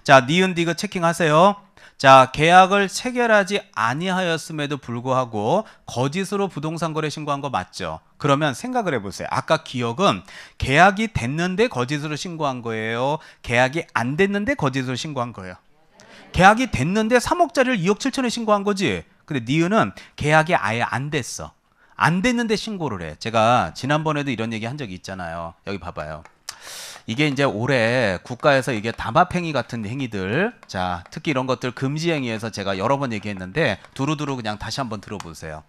자, 니은 디귿 체킹하세요. 자, 계약을 체결하지 아니하였음에도 불구하고 거짓으로 부동산 거래 신고한 거 맞죠? 그러면 생각을 해보세요. 아까 기억은 계약이 됐는데 거짓으로 신고한 거예요. 계약이 안 됐는데 거짓으로 신고한 거예요. 계약이 됐는데 3억짜리를 2억 7천에 신고한 거지. 근데 니은은 계약이 아예 안 됐어. 안 됐는데 신고를 해. 제가 지난번에도 이런 얘기 한 적이 있잖아요. 여기 봐봐요. 이게 이제 올해 국가에서 이게 담합행위 같은 행위들, 자, 특히 이런 것들 금지행위에서 제가 여러 번 얘기했는데 두루두루 그냥 다시 한번 들어보세요.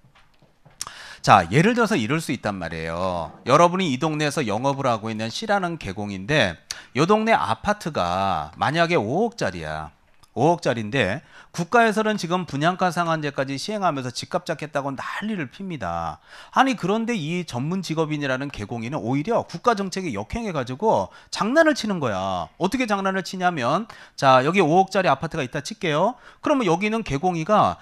자, 예를 들어서 이럴 수 있단 말이에요. 여러분이 이 동네에서 영업을 하고 있는 C라는 개공인데 이 동네 아파트가 만약에 5억짜리야. 5억짜리인데 국가에서는 지금 분양가 상한제까지 시행하면서 집값 잡겠다고 난리를 핍니다. 아니 그런데 이 전문 직업인이라는 개공인은 오히려 국가 정책에 역행해 가지고 장난을 치는 거야. 어떻게 장난을 치냐면 자 여기 5억짜리 아파트가 있다 칠게요. 그러면 여기는 개공이가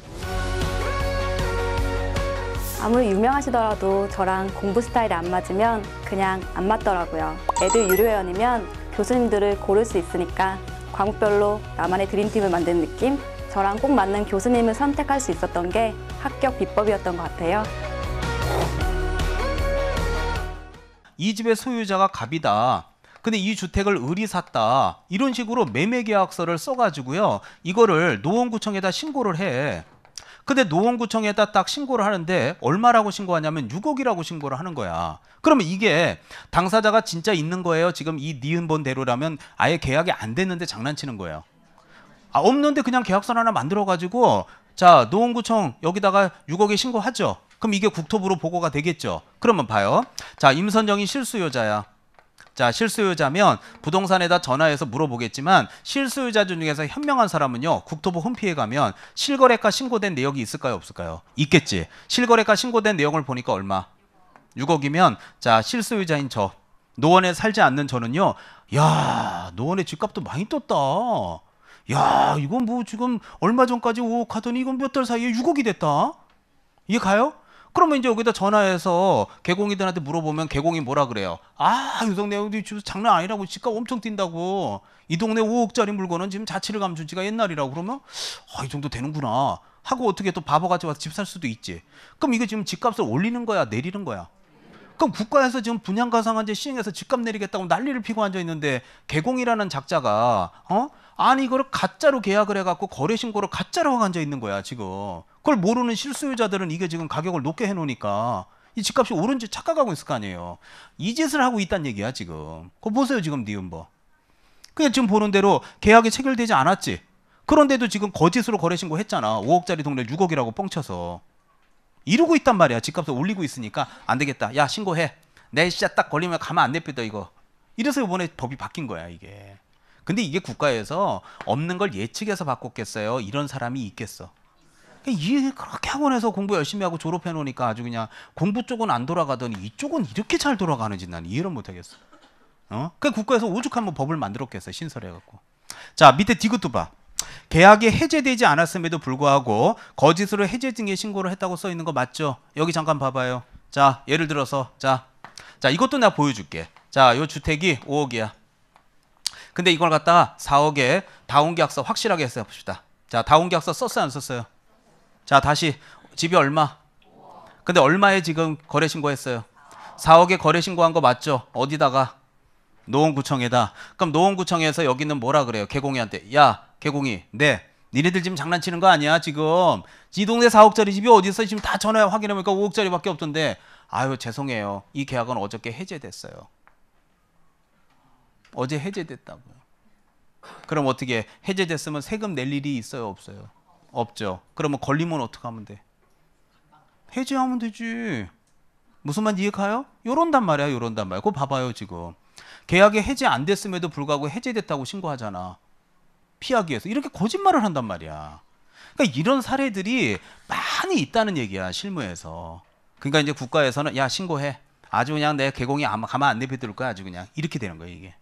아무리 유명하시더라도 저랑 공부 스타일이 안 맞으면 그냥 안 맞더라고요. 애들 유료회원이면 교수님들을 고를 수 있으니까 과목별로 나만의 드림팀을 만든 느낌? 저랑 꼭 맞는 교수님을 선택할 수 있었던 게 합격 비법이었던 것 같아요. 이 집의 소유자가 갑이다. 근데 이 주택을 을이 샀다. 이런 식으로 매매 계약서를 써가지고요. 이거를 노원구청에다 신고를 해. 근데 노원구청에다 딱 신고를 하는데 얼마라고 신고하냐면 6억이라고 신고를 하는 거야. 그러면 이게 당사자가 진짜 있는 거예요. 지금 이 니은본 대로라면 아예 계약이 안 됐는데 장난치는 거예요. 아, 없는데 그냥 계약서 하나 만들어 가지고 자, 노원구청 여기다가 6억에 신고하죠. 그럼 이게 국토부로 보고가 되겠죠. 그러면 봐요. 자, 임선정이 실수요자야. 자 실수요자면 부동산에다 전화해서 물어보겠지만 실수요자 중에서 현명한 사람은요 국토부 홈피에 가면 실거래가 신고된 내역이 있을까요 없을까요 있겠지 실거래가 신고된 내역을 보니까 얼마 6억이면 자 실수요자인 저 노원에 살지 않는 저는요 야 노원에 집값도 많이 떴다 야 이건 뭐 지금 얼마 전까지 5억 하더니 이건 몇 달 사이에 6억이 됐다 이해 가요? 그러면 이제 여기다 전화해서 개공이들한테 물어보면 개공이 뭐라 그래요? 아, 유성내용원이 지금 장난 아니라고 집값 엄청 뛴다고. 이 동네 5억짜리 물건은 지금 자취를 감춘 지가 옛날이라고 그러면 아, 이 정도 되는구나. 하고 어떻게 또 바보같이 와서 집 살 수도 있지. 그럼 이게 지금 집값을 올리는 거야, 내리는 거야? 그럼 국가에서 지금 분양가상한제 시행해서 집값 내리겠다고 난리를 피고 앉아 있는데 개공이라는 작자가 어? 아니 이거를 가짜로 계약을 해갖고 거래 신고를 가짜로 하고 앉아 있는 거야 지금 그걸 모르는 실수요자들은 이게 지금 가격을 높게 해놓으니까 이 집값이 오른지 착각하고 있을 거 아니에요 이 짓을 하고 있다는 얘기야 지금 그거 보세요 지금 니은버 그게 지금 보는 대로 계약이 체결되지 않았지 그런데도 지금 거짓으로 거래 신고 했잖아 5억짜리 동네 6억이라고 뻥쳐서 이러고 있단 말이야 집값을 올리고 있으니까 안 되겠다 야 신고해 내 시야 딱 걸리면 가만 안냅빼다 이거 이래서 이번에 법이 바뀐 거야 이게 근데 이게 국가에서 없는 걸 예측해서 바꿨겠어요? 이런 사람이 있겠어. 이 그렇게 학원에서 공부 열심히 하고 졸업해 놓으니까 아주 그냥 공부 쪽은 안 돌아가더니 이쪽은 이렇게 잘 돌아가는지 난 이해를 못 하겠어. 어? 그 국가에서 오죽하면 법을 만들었겠어 신설해 갖고. 자 밑에 디귿도 봐. 계약이 해제되지 않았음에도 불구하고 거짓으로 해제 등의 신고를 했다고 써 있는 거 맞죠? 여기 잠깐 봐봐요. 자 예를 들어서 자, 자 이것도 나 보여줄게. 자요 주택이 5억이야. 근데 이걸 갖다가 4억에 다운계약서 확실하게 했어요. 봅시다. 자, 다운계약서 썼어요, 안 썼어요? 자, 다시 집이 얼마? 근데 얼마에 지금 거래 신고했어요? 4억에 거래 신고한 거 맞죠? 어디다가? 노원구청에다. 그럼 노원구청에서 여기는 뭐라 그래요? 개공이한테. 야, 개공이. 네. 니네들 지금 장난치는 거 아니야, 지금. 이 동네 4억짜리 집이 어디 있어? 지금 다 전화 해 확인해보니까 5억짜리밖에 없던데. 아유, 죄송해요. 이 계약은 어저께 해제됐어요. 어제 해제됐다고요. 그럼 어떻게 해제됐으면 세금 낼 일이 있어요, 없어요? 없죠. 그러면 걸리면 어떻게 하면 돼? 해제하면 되지. 무슨 말 이해가요? 요런단 말이야, 요런단 말이 그거 봐봐요, 지금. 계약이 해제 안 됐음에도 불구하고 해제됐다고 신고하잖아. 피하기 위해서. 이렇게 거짓말을 한단 말이야. 그러니까 이런 사례들이 많이 있다는 얘기야, 실무에서. 그러니까 이제 국가에서는 야, 신고해. 아주 그냥 내 개공이 아마 가만 안 내버려둘 거야, 아주 그냥. 이렇게 되는 거야, 이게.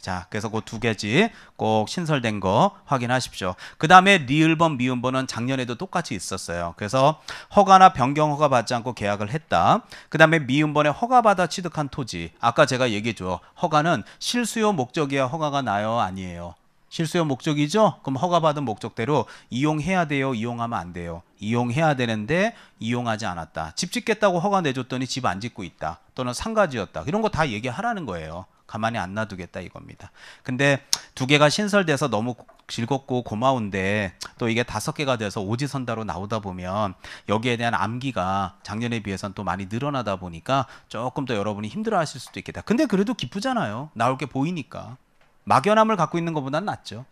자, 그래서 그 두 개지 꼭 신설된 거 확인하십시오. 그 다음에 리을번, 미음번은 작년에도 똑같이 있었어요. 그래서 허가나 변경 허가 받지 않고 계약을 했다. 그 다음에 미음번에 허가받아 취득한 토지. 아까 제가 얘기해줘. 허가는 실수요 목적이야 허가가 나요? 아니에요. 실수요 목적이죠? 그럼 허가받은 목적대로 이용해야 돼요? 이용하면 안 돼요? 이용해야 되는데 이용하지 않았다. 집 짓겠다고 허가 내줬더니 집 안 짓고 있다. 또는 상가 지였다 이런 거 다 얘기하라는 거예요. 가만히 안 놔두겠다 이겁니다. 근데 두 개가 신설돼서 너무 즐겁고 고마운데 또 이게 다섯 개가 돼서 오지선다로 나오다 보면 여기에 대한 암기가 작년에 비해서는 또 많이 늘어나다 보니까 조금 더 여러분이 힘들어하실 수도 있겠다. 근데 그래도 기쁘잖아요. 나올 게 보이니까 막연함을 갖고 있는 것보단 낫죠.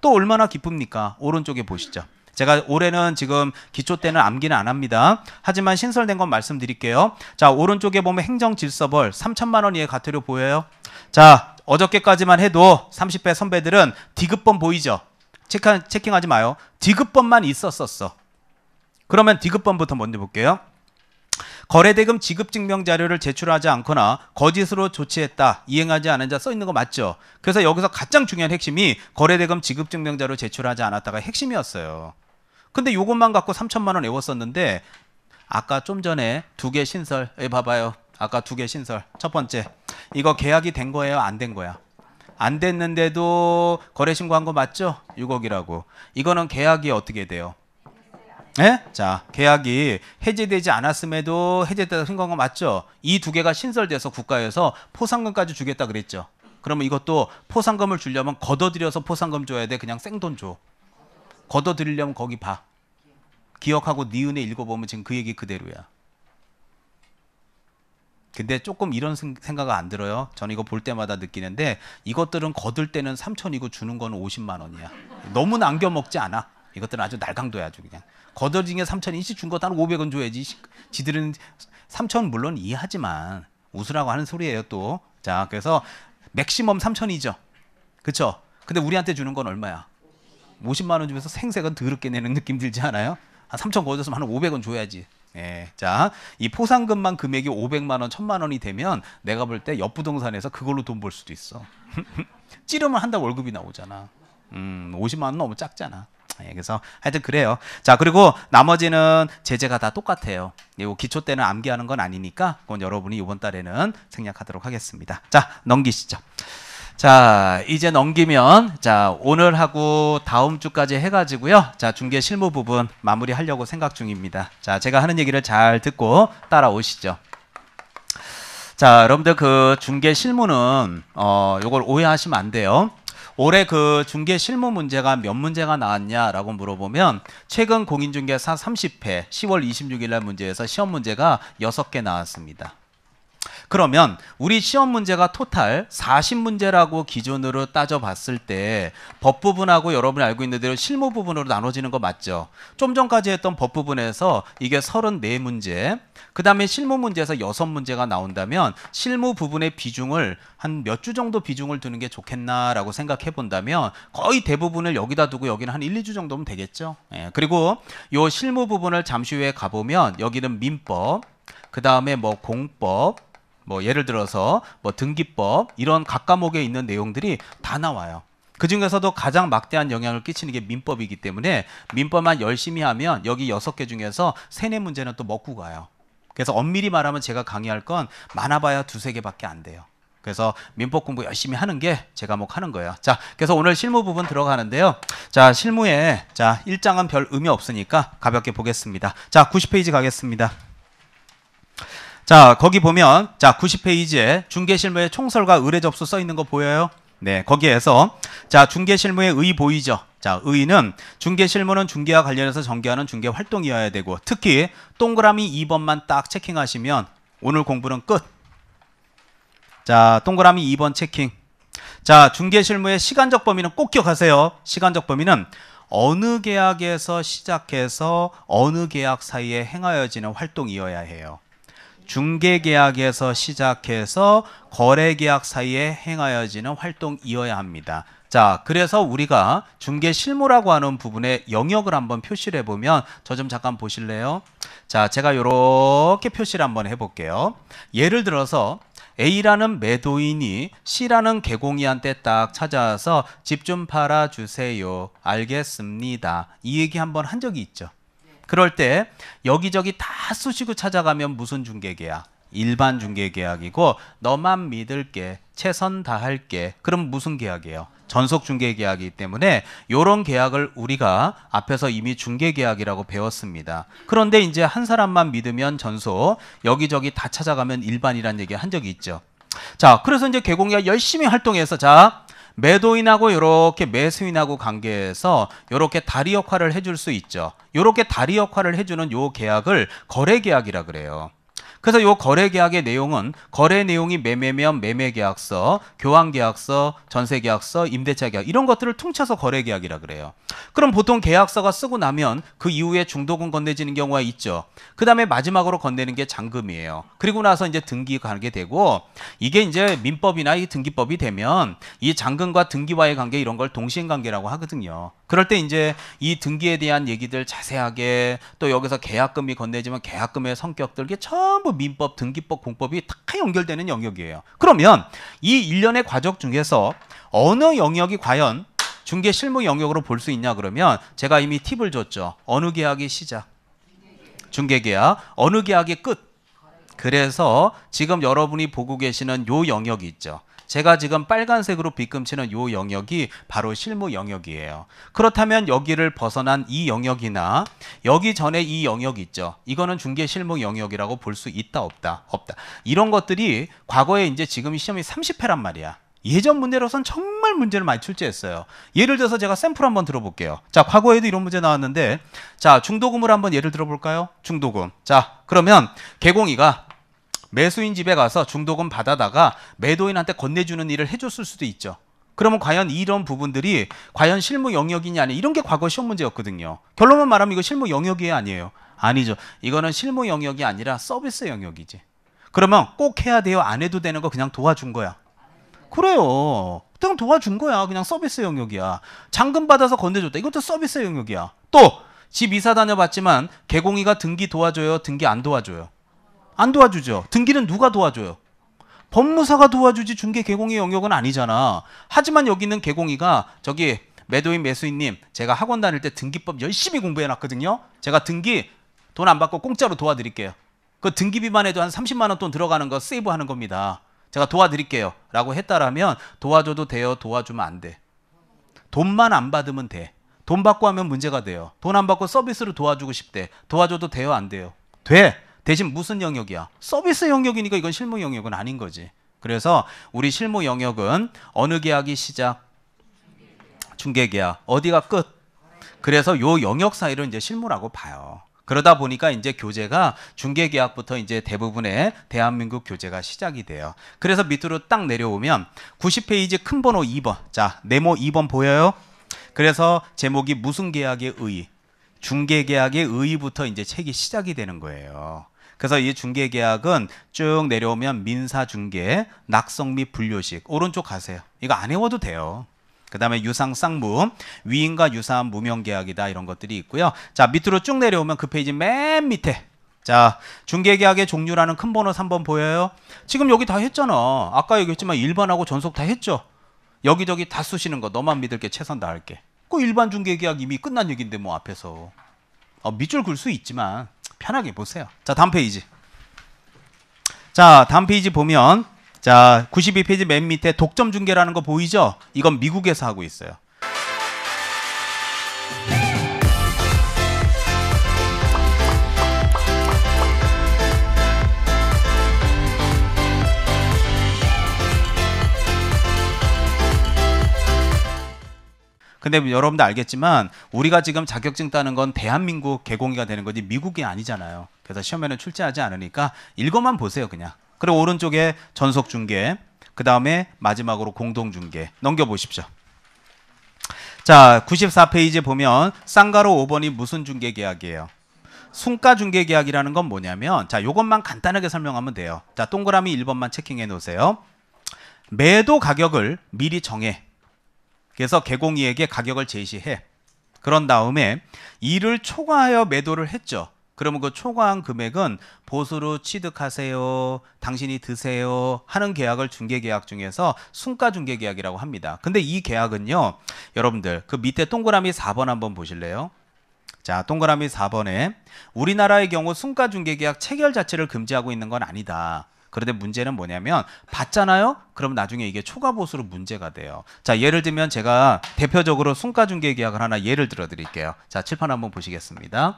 또 얼마나 기쁩니까? 오른쪽에 보시죠. 제가 올해는 지금 기초 때는 암기는 안 합니다. 하지만 신설된 건 말씀드릴게요. 자, 오른쪽에 보면 행정 질서벌 3천만 원 이하 과태료 보여요? 자, 어저께까지만 해도 30배 선배들은 디귿번 보이죠? 체크, 체킹하지 마요. 디귿번만 있었었어. 그러면 디귿번부터 먼저 볼게요. 거래대금 지급 증명 자료를 제출하지 않거나 거짓으로 조치했다 이행하지 않은 자 써 있는 거 맞죠? 그래서 여기서 가장 중요한 핵심이 거래대금 지급 증명 자료 제출하지 않았다가 핵심이었어요. 근데 요것만 갖고 3천만 원 외웠었는데 아까 좀 전에 두 개 신설 예, 봐봐요. 아까 두 개 신설 첫 번째 이거 계약이 된 거예요? 안 된 거야? 안 됐는데도 거래 신고한 거 맞죠? 6억이라고. 이거는 계약이 어떻게 돼요? 예? 자, 계약이 해제되지 않았음에도 해제됐다 신고한 거 맞죠? 이 두 개가 신설돼서 국가에서 포상금까지 주겠다 그랬죠. 그러면 이것도 포상금을 주려면 걷어들여서 포상금 줘야 돼. 그냥 생돈 줘. 걷어들이려면 거기 봐. 기억하고 니은에 읽어보면 지금 그 얘기 그대로야. 근데 조금 이런 생각은 안 들어요. 저는 이거 볼 때마다 느끼는데 이것들은 거둘 때는 3천이고 주는 건는 50만 원이야. 너무 남겨 먹지 않아. 이것들은 아주 날강도야 아주 그냥. 거둬진 게 3천이지 준거 따로 500원 줘야지. 지들은 3천 물론 이해하지만 웃으라고 하는 소리예요 또. 자 그래서 맥시멈 3천이죠. 그쵸? 근데 우리한테 주는 건 얼마야? 50만 원 주면서 생색은 더럽게 내는 느낌 들지 않아요? 한 3천 거둬서면 한 500원 줘야지. 예. 자, 이 포상금만 금액이 500만 원, 1000만 원이 되면 내가 볼 때 옆 부동산에서 그걸로 돈 벌 수도 있어. 찌르면 한 달 월급이 나오잖아. 음, 50만 원 너무 작잖아. 예, 그래서 하여튼 그래요. 자, 그리고 나머지는 제재가 다 똑같아요. 이거 기초 때는 암기하는 건 아니니까 그건 여러분이 이번 달에는 생략하도록 하겠습니다. 자, 넘기시죠. 자, 이제 넘기면 자, 오늘 하고 다음 주까지 해 가지고요. 자, 중개 실무 부분 마무리하려고 생각 중입니다. 자, 제가 하는 얘기를 잘 듣고 따라오시죠. 자, 여러분들 그 중개 실무는 어, 요걸 오해하시면 안 돼요. 올해 그 중개 실무 문제가 몇 문제가 나왔냐라고 물어보면 최근 공인중개사 30회 10월 26일 날 문제에서 시험 문제가 6개 나왔습니다. 그러면 우리 시험 문제가 토탈 40문제라고 기준으로 따져봤을 때 법 부분하고 여러분이 알고 있는 대로 실무 부분으로 나눠지는 거 맞죠? 좀 전까지 했던 법 부분에서 이게 34문제, 그 다음에 실무 문제에서 6문제가 나온다면 실무 부분의 비중을 한 몇 주 정도 비중을 두는 게 좋겠나라고 생각해 본다면 거의 대부분을 여기다 두고 여기는 한 1, 2주 정도면 되겠죠? 예, 그리고 요 실무 부분을 잠시 후에 가보면 여기는 민법, 그 다음에 뭐 공법, 뭐 예를 들어서 뭐 등기법 이런 각 과목에 있는 내용들이 다 나와요. 그 중에서도 가장 막대한 영향을 끼치는 게 민법이기 때문에 민법만 열심히 하면 여기 여섯 개 중에서 세네 문제는 또 먹고 가요. 그래서 엄밀히 말하면 제가 강의할 건 많아봐야 두세 개밖에 안 돼요. 그래서 민법 공부 열심히 하는 게제가목 하는 거예요. 자, 그래서 오늘 실무 부분 들어가는데요. 자, 실무에 자, 1장은 별 의미 없으니까 가볍게 보겠습니다. 자, 90페이지 가겠습니다. 자, 거기 보면 자, 90페이지에 중개 실무의 총설과 의뢰 접수 써 있는 거 보여요? 네, 거기에서 자, 중개 실무의 의 보이죠? 자, 의는 중개 실무는 중개와 관련해서 전개하는 중개 활동이어야 되고 특히 동그라미 2번만 딱 체킹하시면 오늘 공부는 끝. 자, 동그라미 2번 체킹. 자, 중개 실무의 시간적 범위는 꼭 기억하세요. 시간적 범위는 어느 계약에서 시작해서 어느 계약 사이에 행하여지는 활동이어야 해요. 중개 계약에서 시작해서 거래 계약 사이에 행하여지는 활동이어야 합니다. 자, 그래서 우리가 중개 실무라고 하는 부분의 영역을 한번 표시를 해보면 저 좀 잠깐 보실래요? 자, 제가 이렇게 표시를 한번 해볼게요. 예를 들어서 A라는 매도인이 C라는 개공이한테 딱 찾아와서 집 좀 팔아주세요. 알겠습니다. 이 얘기 한번 한 적이 있죠. 그럴 때 여기저기 다 쑤시고 찾아가면 무슨 중개계약? 일반 중개계약이고 너만 믿을게 최선 다할게 그럼 무슨 계약이에요? 전속 중개 계약이기 때문에 이런 계약을 우리가 앞에서 이미 중개 계약이라고 배웠습니다. 그런데 이제 한 사람만 믿으면 전속, 여기저기 다 찾아가면 일반이라는 얘기 한 적이 있죠. 자, 그래서 이제 개공계가 열심히 활동해서 자, 매도인하고 이렇게 매수인하고 관계에서 이렇게 다리 역할을 해줄 수 있죠. 이렇게 다리 역할을 해주는 요 계약을 거래 계약이라 그래요. 그래서 이 거래 계약의 내용은 거래 내용이 매매면 매매 계약서, 교환 계약서, 전세 계약서, 임대차 계약 이런 것들을 통째서 거래 계약이라 그래요. 그럼 보통 계약서가 쓰고 나면 그 이후에 중도금 건네지는 경우가 있죠. 그다음에 마지막으로 건네는 게 잔금이에요. 그리고 나서 이제 등기 가게 되고 이게 이제 민법이나 이 등기법이 되면 이 잔금과 등기와의 관계 이런 걸 동시행관계라고 하거든요. 그럴 때 이제 이 등기에 대한 얘기들 자세하게 또 여기서 계약금이 건네지만 계약금의 성격들 이게 전부 민법, 등기법, 공법이 다 연결되는 영역이에요. 그러면 이 일련의 과정 중에서 어느 영역이 과연 중개 실무 영역으로 볼 수 있냐 그러면 제가 이미 팁을 줬죠. 어느 계약이 시작? 중개 계약. 어느 계약이 끝? 그래서 지금 여러분이 보고 계시는 요 영역이 있죠. 제가 지금 빨간색으로 빗금치는이 영역이 바로 실무 영역이에요. 그렇다면 여기를 벗어난 이 영역이나 여기 전에 이 영역 있죠. 이거는 중개 실무 영역이라고 볼 수 있다 없다 없다. 이런 것들이 과거에 이제 지금 시험이 30회란 말이야. 예전 문제로선 정말 문제를 많이 출제했어요. 예를 들어서 제가 샘플 한번 들어볼게요. 자, 과거에도 이런 문제 나왔는데, 자, 중도금을 한번 예를 들어볼까요? 중도금. 자, 그러면 개공이가 매수인 집에 가서 중도금 받아다가 매도인한테 건네주는 일을 해줬을 수도 있죠. 그러면 과연 이런 부분들이 과연 실무 영역이냐 아니 이런 게 과거 시험 문제였거든요. 결론만 말하면 이거 실무 영역이 아니에요. 아니죠. 이거는 실무 영역이 아니라 서비스 영역이지. 그러면 꼭 해야 돼요. 안 해도 되는 거 그냥 도와준 거야. 그래요. 그냥 도와준 거야. 그냥 서비스 영역이야. 잔금 받아서 건네줬다. 이것도 서비스 영역이야. 또 집 이사 다녀봤지만 개공이가 등기 도와줘요. 등기 안 도와줘요. 안 도와주죠. 등기는 누가 도와줘요? 법무사가 도와주지 중개 개공의 영역은 아니잖아. 하지만 여기는 개공이가 저기 매도인 매수인님 제가 학원 다닐 때 등기법 열심히 공부해 놨거든요. 제가 등기 돈 안 받고 공짜로 도와드릴게요. 그 등기비만 해도 한 30만 원 돈 들어가는 거 세이브 하는 겁니다. 제가 도와드릴게요. 라고 했다라면 도와줘도 돼요. 도와주면 안 돼. 돈만 안 받으면 돼. 돈 받고 하면 문제가 돼요. 돈 안 받고 서비스로 도와주고 싶대. 도와줘도 돼요. 안 돼요. 돼. 대신 무슨 영역이야? 서비스 영역이니까 이건 실무 영역은 아닌 거지. 그래서 우리 실무 영역은 어느 계약이 시작? 중개 계약. 어디가 끝? 그래서 요 영역 사이를 이제 실무라고 봐요. 그러다 보니까 이제 교재가 중개 계약부터 이제 대부분의 대한민국 교재가 시작이 돼요. 그래서 밑으로 딱 내려오면 90페이지 큰 번호 2번. 자, 네모 2번 보여요? 그래서 제목이 무슨 계약의 의? 의 중개 계약의 의 의부터 이제 책이 시작이 되는 거예요. 그래서 이 중개 계약은 쭉 내려오면 민사 중개, 낙성 및분류식 오른쪽 가세요. 이거 안 외워도 돼요. 그 다음에 유상 쌍무, 위인과 유사한 무명 계약이다 이런 것들이 있고요. 자 밑으로 쭉 내려오면 그 페이지 맨 밑에 자, 중개계약의 종류라는 큰 번호 3번 보여요? 지금 여기 다 했잖아. 아까 얘기했지만 일반하고 전속 다 했죠? 여기저기 다쓰시는거 너만 믿을 게 최선 다할게. 그 일반 중개계약 이미 끝난 얘긴데뭐 앞에서. 어, 밑줄 굴 수 있지만 편하게 보세요. 자, 다음 페이지. 자, 다음 페이지 보면 자, 92페이지 맨 밑에 독점 중계라는 거 보이죠? 이건 미국에서 하고 있어요. 근데 여러분들 알겠지만 우리가 지금 자격증 따는 건 대한민국 개공이가 되는 거지 미국이 아니잖아요. 그래서 시험에는 출제하지 않으니까 읽어만 보세요 그냥. 그리고 오른쪽에 전속 중개, 그 다음에 마지막으로 공동 중개 넘겨 보십시오. 자, 94페이지에 보면 쌍가로 5번이 무슨 중계 계약이에요? 순가 중계 계약이라는 건 뭐냐면 자, 요것만 간단하게 설명하면 돼요. 자, 동그라미 1번만 체킹해 놓으세요. 매도 가격을 미리 정해 그래서 개공이에게 가격을 제시해. 그런 다음에 이를 초과하여 매도를 했죠. 그러면 그 초과한 금액은 보수로 취득하세요. 당신이 드세요. 하는 계약을 중개 계약 중에서 순가 중개 계약이라고 합니다. 근데 이 계약은요. 여러분들 그 밑에 동그라미 4번 한번 보실래요? 자, 동그라미 4번에 우리나라의 경우 순가 중개 계약 체결 자체를 금지하고 있는 건 아니다. 그런데 문제는 뭐냐면 받잖아요. 그럼 나중에 이게 초과 보수로 문제가 돼요. 자, 예를 들면 제가 대표적으로 순가중개 계약을 하나 예를 들어 드릴게요. 자, 칠판 한번 보시겠습니다.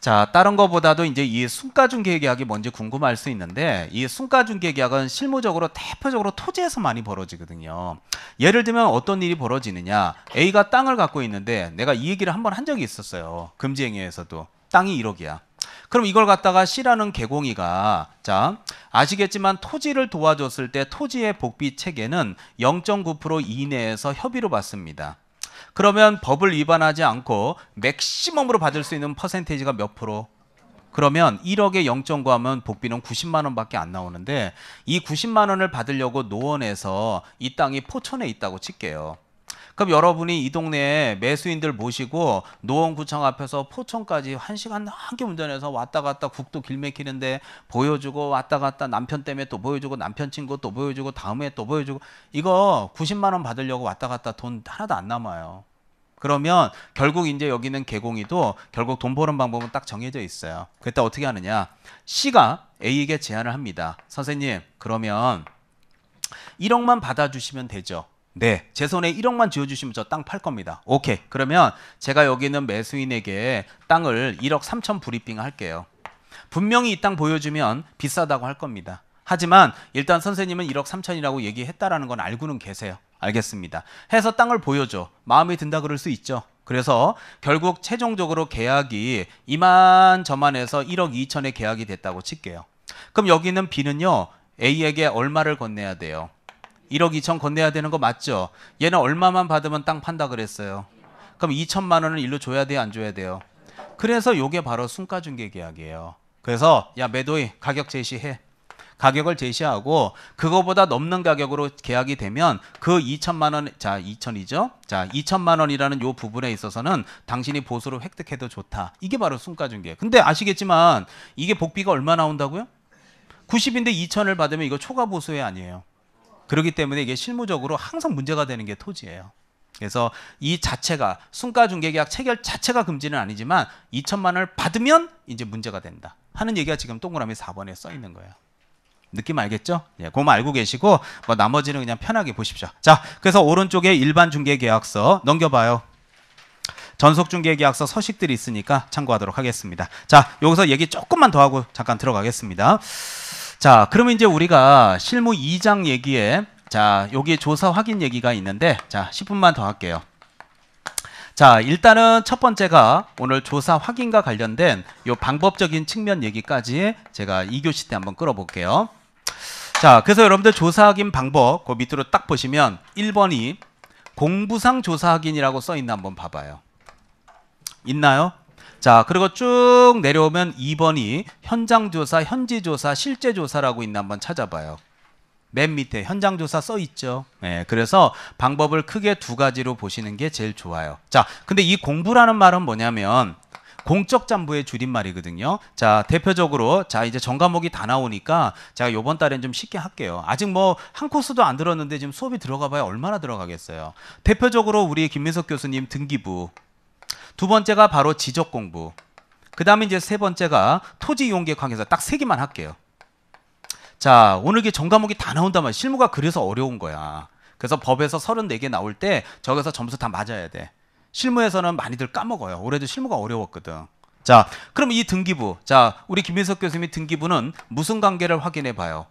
자, 다른 것보다도 이제 이 순가중개 계약이 뭔지 궁금할 수 있는데 이 순가중개 계약은 실무적으로 대표적으로 토지에서 많이 벌어지거든요. 예를 들면 어떤 일이 벌어지느냐. A가 땅을 갖고 있는데 내가 이 얘기를 한번 한 적이 있었어요. 금지행위에서도. 땅이 1억이야. 그럼 이걸 갖다가 C라는 개공이가 자 아시겠지만 토지를 도와줬을 때 토지의 복비 체계는 0.9% 이내에서 협의로 받습니다. 그러면 법을 위반하지 않고 맥시멈으로 받을 수 있는 퍼센테이지가 몇 프로? 그러면 1억에 0.9 하면 복비는 90만 원밖에 안 나오는데 이 90만 원을 받으려고 노원에서 이 땅이 포천에 있다고 칠게요. 그럼 여러분이 이 동네에 매수인들 모시고 노원구청 앞에서 포천까지 한 시간 넘게 운전해서 왔다 갔다 국도 길맥히는데 보여주고 왔다 갔다 남편 때문에 또 보여주고 남편 친구 또 보여주고 다음에 또 보여주고 이거 90만 원 받으려고 왔다 갔다 돈 하나도 안 남아요. 그러면 결국 이제 여기는 개공이도 결국 돈 버는 방법은 딱 정해져 있어요. 그때 어떻게 하느냐? C가 A에게 제안을 합니다. 선생님, 그러면 1억만 받아주시면 되죠. 네, 제 손에 1억만 쥐어주시면저 땅 팔 겁니다. 오케이. 그러면 제가 여기 있는 매수인에게 땅을 1억 3천 브리핑 할게요. 분명히 이 땅 보여주면 비싸다고 할 겁니다. 하지만 일단 선생님은 1억 3천이라고 얘기했다라는 건 알고는 계세요. 알겠습니다. 해서 땅을 보여줘. 마음에 든다 그럴 수 있죠. 그래서 결국 최종적으로 계약이 2만 저만해서 1억 2천에 계약이 됐다고 칠게요. 그럼 여기 있는 B는요. A에게 얼마를 건네야 돼요? 1억 2천 건네야 되는 거 맞죠? 얘는 얼마만 받으면 땅 판다 그랬어요. 그럼 2천만 원을 일로 줘야 돼요? 안 줘야 돼요? 그래서 요게 바로 순가중개 계약이에요. 그래서 야 매도인 가격 제시해. 가격을 제시하고 그거보다 넘는 가격으로 계약이 되면 그 2천만 원, 자 2천이죠. 자 2천만 원이라는 요 부분에 있어서는 당신이 보수를 획득해도 좋다. 이게 바로 순가중개 근데 아시겠지만 이게 복비가 얼마 나온다고요? 90인데 2천을 받으면 이거 초과 보수회 아니에요. 그렇기 때문에 이게 실무적으로 항상 문제가 되는 게 토지예요. 그래서 이 자체가 순가중개계약 체결 자체가 금지는 아니지만 2천만 원을 받으면 이제 문제가 된다 하는 얘기가 지금 동그라미 4번에 써 있는 거예요. 느낌 알겠죠? 예, 그거 알고 계시고 뭐 나머지는 그냥 편하게 보십시오. 자, 그래서 오른쪽에 일반 중개계약서 넘겨봐요. 전속중개계약서 서식들이 있으니까 참고하도록 하겠습니다. 자, 여기서 얘기 조금만 더 하고 잠깐 들어가겠습니다. 자, 그러면 이제 우리가 실무 2장 얘기에 자, 여기에 조사 확인 얘기가 있는데 자, 10분만 더 할게요. 자, 일단은 첫 번째가 오늘 조사 확인과 관련된 요 방법적인 측면 얘기까지 제가 2교시 때 한번 끌어볼게요. 자, 그래서 여러분들 조사 확인 방법 그 밑으로 딱 보시면 1번이 공부상 조사 확인이라고 써 있나 한번 봐봐요. 있나요? 자, 그리고 쭉 내려오면 2번이 현장조사, 현지조사, 실제조사라고 있나 한번 찾아봐요. 맨 밑에 현장조사 써 있죠. 네, 그래서 방법을 크게 두 가지로 보시는 게 제일 좋아요. 자, 근데 이 공부라는 말은 뭐냐면 공적 잠부의 줄임말이거든요. 자, 대표적으로 자, 이제 전 과목이 다 나오니까 제가 요번 달엔 좀 쉽게 할게요. 아직 뭐 한 코스도 안 들었는데 지금 수업이 들어가 봐야 얼마나 들어가겠어요. 대표적으로 우리 김민석 교수님 등기부 두 번째가 바로 지적 공부. 그 다음에 이제 세 번째가 토지 용객 관계사. 딱세 개만 할게요. 자, 오늘 이게 전 과목이 다 나온단 말이야. 실무가 그래서 어려운 거야. 그래서 법에서 34개 나올 때 저기서 점수 다 맞아야 돼. 실무에서는 많이들 까먹어요. 올해도 실무가 어려웠거든. 자, 그럼 이 등기부. 자, 우리 김민석 교수님이 등기부는 무슨 관계를 확인해 봐요?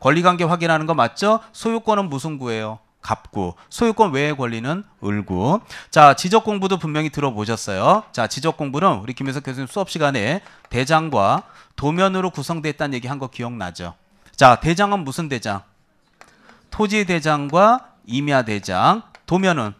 권리관계 확인하는 거 맞죠? 소유권은 무슨 구예요? 갚고 소유권 외의 권리는 을고 자 지적 공부도 분명히 들어보셨어요 자 지적 공부는 우리 김혜석 교수님 수업 시간에 대장과 도면으로 구성됐다는 얘기 한 거 기억나죠 자 대장은 무슨 대장 토지 대장과 임야 대장 도면은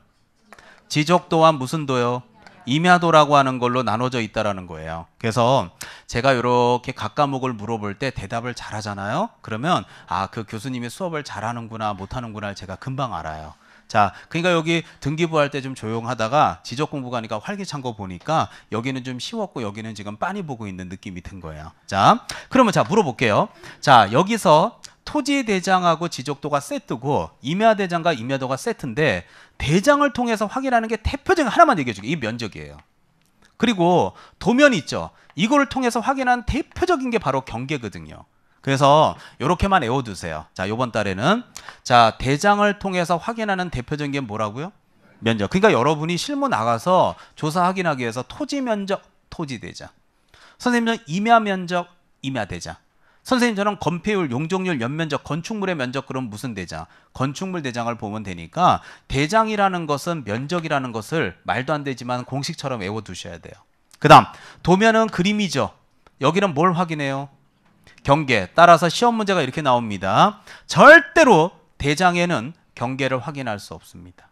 지적 또한 무슨 도요 임야도라고 하는 걸로 나눠져 있다라는 거예요 그래서 제가 이렇게 각 과목을 물어볼 때 대답을 잘하잖아요. 그러면 아 그 교수님이 수업을 잘하는구나 못하는구나 제가 금방 알아요. 자, 그러니까 여기 등기부할 때 좀 조용하다가 지적 공부가니까 활기찬 거 보니까 여기는 좀 쉬웠고 여기는 지금 빤히 보고 있는 느낌이 든 거예요. 자, 그러면 자 물어볼게요. 자, 여기서 토지 대장하고 지적도가 세트고 임야 대장과 임야도가 세트인데 대장을 통해서 확인하는 게 대표적인 하나만 얘기해 줄게요. 이 면적이에요. 그리고 도면 있죠. 이거를 통해서 확인한 대표적인 게 바로 경계거든요. 그래서 이렇게만 외워두세요. 자, 이번 달에는 자 대장을 통해서 확인하는 대표적인 게 뭐라고요? 면적. 그러니까 여러분이 실무 나가서 조사 확인하기 위해서 토지 면적, 토지 대장. 선생님 저는 임야 면적, 임야 대장. 선생님 저는 건폐율, 용적률, 연면적, 건축물의 면적 그럼 무슨 대장? 건축물 대장을 보면 되니까 대장이라는 것은 면적이라는 것을 말도 안 되지만 공식처럼 외워두셔야 돼요. 그 다음 도면은 그림이죠. 여기는 뭘 확인해요? 경계. 따라서 시험 문제가 이렇게 나옵니다. 절대로 대장에는 경계를 확인할 수 없습니다.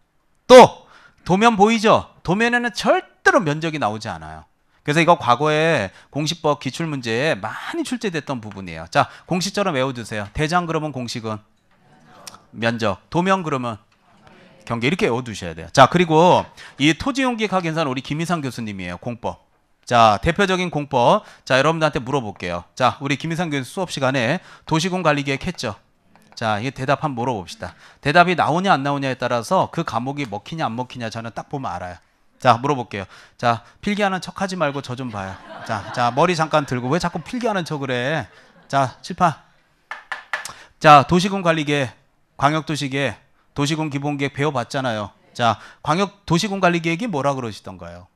또 도면 보이죠? 도면에는 절대로 면적이 나오지 않아요. 그래서 이거 과거에 공식법 기출문제에 많이 출제됐던 부분이에요. 자, 공식처럼 외워두세요. 대장 그러면 공식은? 면적. 도면 그러면? 경계. 이렇게 외워두셔야 돼요. 자, 그리고 이토지용기각학사는 우리 김희상 교수님이에요. 공법. 자, 대표적인 공법. 자, 여러분들한테 물어볼게요. 자, 우리 김희상 교수 수업 시간에 도시군 관리 계획 했죠? 자, 이게 대답 한번 물어봅시다. 대답이 나오냐 안 나오냐에 따라서 그 과목이 먹히냐 안 먹히냐 저는 딱 보면 알아요. 자, 물어볼게요. 자, 필기하는 척 하지 말고 저 좀 봐요. 자, 자, 머리 잠깐 들고 왜 자꾸 필기하는 척을 해? 자, 칠판. 자, 도시군 관리계, 획 광역도시계, 획 도시군 기본계획 배워봤잖아요. 자, 광역 도시군 관리계획이 뭐라 그러시던가요?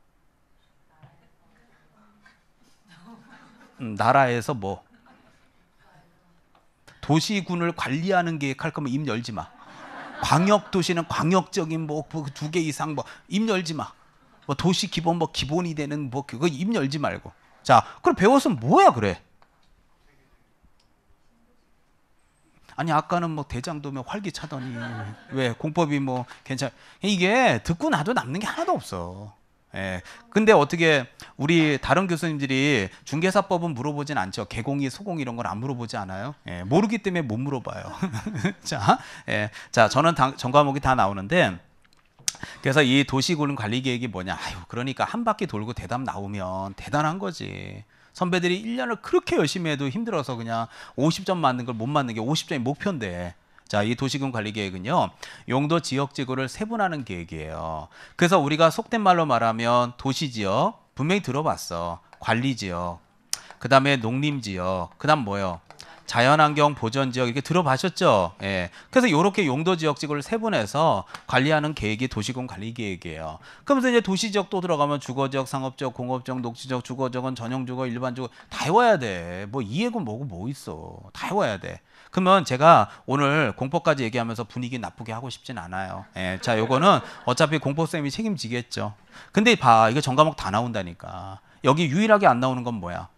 음, 나라에서 뭐 도시군을 관리하는 계획할 거면 입 열지 마. 광역 도시는 광역적인 뭐 두개 뭐 이상 뭐 입 열지 마. 뭐 도시 기본 뭐 기본이 되는 뭐 그거 입 열지 말고. 자, 그럼 배워서 뭐야 그래? 아니 아까는 뭐 대장도면 뭐 활기차더니 왜 공법이 뭐 괜찮? 이게 듣고 나도 남는 게 하나도 없어. 예. 근데 어떻게 우리 다른 교수님들이 중개사법은 물어보진 않죠. 개공이, 소공 이런 걸 안 물어보지 않아요. 예. 모르기 때문에 못 물어봐요. 자, 예. 자, 저는 당, 전 과목이 다 나오는데 그래서 이 도시군 관리 계획이 뭐냐? 아유, 그러니까 한 바퀴 돌고 대답 나오면 대단한 거지. 선배들이 1년을 그렇게 열심히 해도 힘들어서 그냥 50점 맞는 걸 못 맞는 게 50점이 목표인데 자, 이 도시군 관리 계획은요. 용도 지역 지구를 세분하는 계획이에요. 그래서 우리가 속된 말로 말하면 도시 지역 분명히 들어봤어. 관리 지역. 그다음에 농림 지역. 그다음 뭐요? 자연환경 보전 지역 이렇게 들어봤셨죠 예. 그래서 이렇게 용도 지역지구를 세분해서 관리하는 계획이 도시군 관리 계획이에요. 그러면서 이제 도시 지역 또 들어가면 주거 지역, 상업 지역, 공업 지역, 녹지 지역, 주거 지역은 전용 주거, 일반 주거 다해와야 돼. 뭐 이해고 뭐고 뭐 있어. 다해와야 돼. 그러면 제가 오늘 공포까지 얘기하면서 분위기 나쁘게 하고 싶진 않아요. 예. 자, 요거는 어차피 공포쌤이 책임지겠죠. 근데 봐. 이거 전 과목 다 나온다니까. 여기 유일하게 안 나오는 건 뭐야?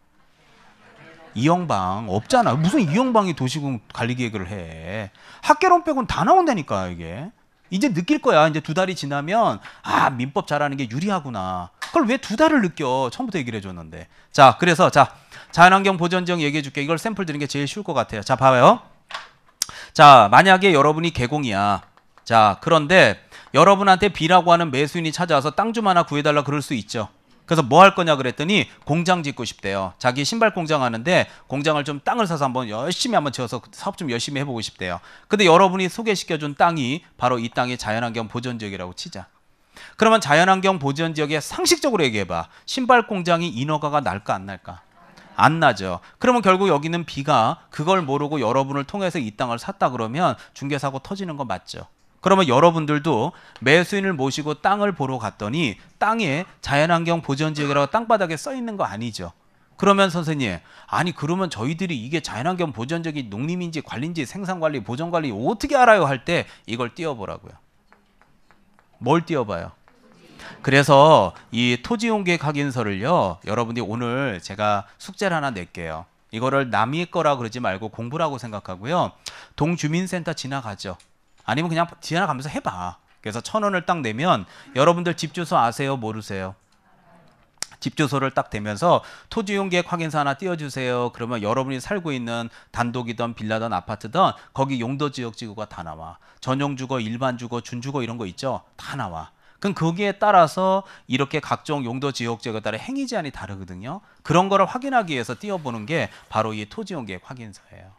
이영방 없잖아. 무슨 이영방이 도시군 관리 계획을 해. 학계론 빼곤 다 나온다니까 이게. 이제 느낄 거야. 이제 두 달이 지나면 아 민법 잘하는 게 유리하구나. 그걸 왜 두 달을 느껴? 처음부터 얘기를 해줬는데. 자, 그래서 자 자연환경 보전 지역 얘기해 줄게. 이걸 샘플 드는 게 제일 쉬울 것 같아요. 자, 봐요. 자, 만약에 여러분이 개공이야. 자, 그런데 여러분한테 B라고 하는 매수인이 찾아와서 땅 좀 하나 구해달라 그럴 수 있죠. 그래서 뭐 할 거냐 그랬더니 공장 짓고 싶대요. 자기 신발 공장 하는데 공장을 좀 땅을 사서 한번 열심히 한번 지어서 사업 좀 열심히 해보고 싶대요. 근데 여러분이 소개시켜준 땅이 바로 이 땅의 자연환경 보전 지역이라고 치자. 그러면 자연환경 보전 지역에 상식적으로 얘기해봐. 신발 공장이 인허가가 날까 안 날까? 안 나죠. 그러면 결국 여기는 비가 그걸 모르고 여러분을 통해서 이 땅을 샀다 그러면 중개사고 터지는 거 맞죠. 그러면 여러분들도 매수인을 모시고 땅을 보러 갔더니 땅에 자연환경 보전지역이라고 땅바닥에 써 있는 거 아니죠. 그러면 선생님, 아니 그러면 저희들이 이게 자연환경 보전지역이 농림인지 관리인지 생산관리, 보전관리 어떻게 알아요 할 때 이걸 띄워보라고요. 뭘 띄워봐요? 그래서 이 토지용계획 확인서를요 여러분이 들 오늘 제가 숙제를 하나 낼게요 이거를 남의 거라 그러지 말고 공부라고 생각하고요 동주민센터 지나가죠 아니면 그냥 디아나 가면서 해봐. 그래서 천 원을 딱 내면 여러분들 집 주소 아세요? 모르세요? 집 주소를 딱 대면서 토지용 계획 확인서 하나 띄워주세요. 그러면 여러분이 살고 있는 단독이든 빌라든 아파트든 거기 용도 지역 지구가 다 나와. 전용 주거, 일반 주거, 준주거 이런 거 있죠? 다 나와. 그럼 거기에 따라서 이렇게 각종 용도 지역지구에 따라 행위 제한이 다르거든요. 그런 거를 확인하기 위해서 띄워보는 게 바로 이 토지용 계획 확인서예요.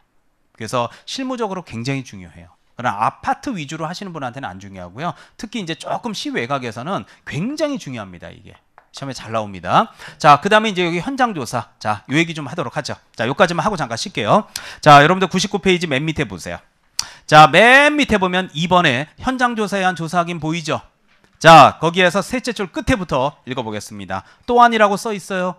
그래서 실무적으로 굉장히 중요해요. 그러나 아파트 위주로 하시는 분한테는 안 중요하고요. 특히 이제 조금 시외곽에서는 굉장히 중요합니다. 이게. 시험에 잘 나옵니다. 자, 그 다음에 이제 여기 현장 조사. 자, 요 얘기 좀 하도록 하죠. 자, 요까지만 하고 잠깐 쉴게요. 자, 여러분들 99페이지 맨 밑에 보세요. 자, 맨 밑에 보면 이번에 현장 조사에 한 조사 확인 보이죠? 자, 거기에서 셋째 줄 끝에부터 읽어보겠습니다. 또한이라고 써 있어요.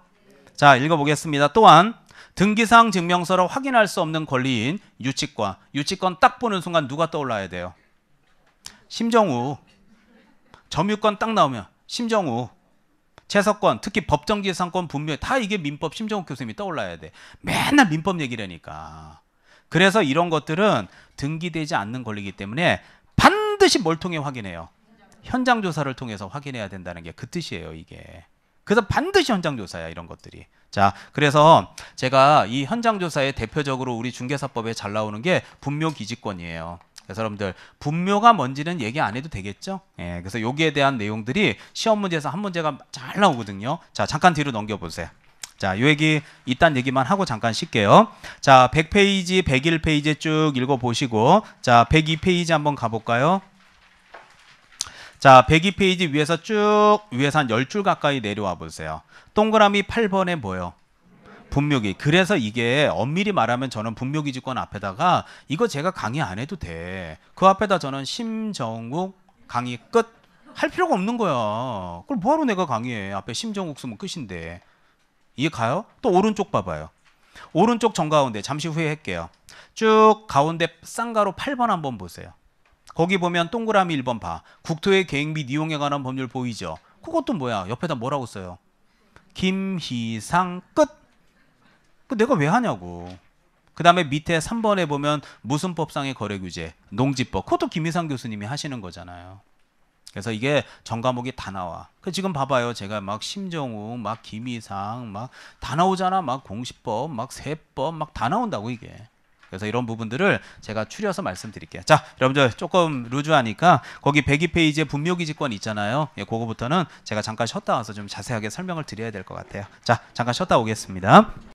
자, 읽어보겠습니다. 또한 등기사항 증명서로 확인할 수 없는 권리인 유치권. 유치권 딱 보는 순간 누가 떠올라야 돼요? 심정우. 점유권 딱 나오면 심정우. 재석권, 특히 법정기상권 분명히 다 이게 민법 심정우 교수님이 떠올라야 돼. 맨날 민법 얘기라니까. 그래서 이런 것들은 등기되지 않는 권리이기 때문에 반드시 뭘 통해 확인해요? 현장 조사를 통해서 확인해야 된다는 게 그 뜻이에요, 이게. 그래서 반드시 현장 조사야, 이런 것들이. 자, 그래서 제가 이 현장 조사에 대표적으로 우리 중개사법에 잘 나오는 게 분묘 기지권이에요. 여러분들 분묘가 뭔지는 얘기 안 해도 되겠죠? 예, 그래서 여기에 대한 내용들이 시험 문제에서 한 문제가 잘 나오거든요. 자, 잠깐 뒤로 넘겨 보세요. 자, 요 얘기 이딴 얘기만 하고 잠깐 쉴게요. 자, 100페이지, 101페이지 쭉 읽어 보시고 자, 102페이지 한번 가 볼까요? 자, 102페이지 위에서 쭉 위에서 한 10줄 가까이 내려와 보세요. 동그라미 8번에 뭐요? 분묘기. 그래서 이게 엄밀히 말하면 저는 분묘기지권 앞에다가 이거 제가 강의 안 해도 돼. 그 앞에다 저는 심정욱 강의 끝. 할 필요가 없는 거야. 그걸 뭐하러 내가 강의해. 앞에 심정욱 쓰면 끝인데. 이해 가요? 또 오른쪽 봐봐요. 오른쪽 정가운데 잠시 후에 할게요. 쭉 가운데 쌍가로 8번 한번 보세요. 거기 보면 동그라미 1번 봐. 국토의 계획 및 이용에 관한 법률 보이죠? 그것도 뭐야? 옆에다 뭐라고 써요? 김희상 끝. 그 내가 왜 하냐고. 그 다음에 밑에 3번에 보면 무슨 법상의 거래 규제, 농지법. 그것도 김희상 교수님이 하시는 거잖아요. 그래서 이게 전 과목이 다 나와. 그 지금 봐봐요. 제가 막 심정우, 막 김희상, 막 다 나오잖아. 막 공시법, 막 세법, 막 다 나온다고 이게. 그래서 이런 부분들을 제가 추려서 말씀드릴게요. 자, 여러분들 조금 루즈하니까 거기 102페이지에 분묘기지권 있잖아요. 예, 그거부터는 제가 잠깐 쉬었다 와서 좀 자세하게 설명을 드려야 될 것 같아요. 자, 잠깐 쉬었다 오겠습니다.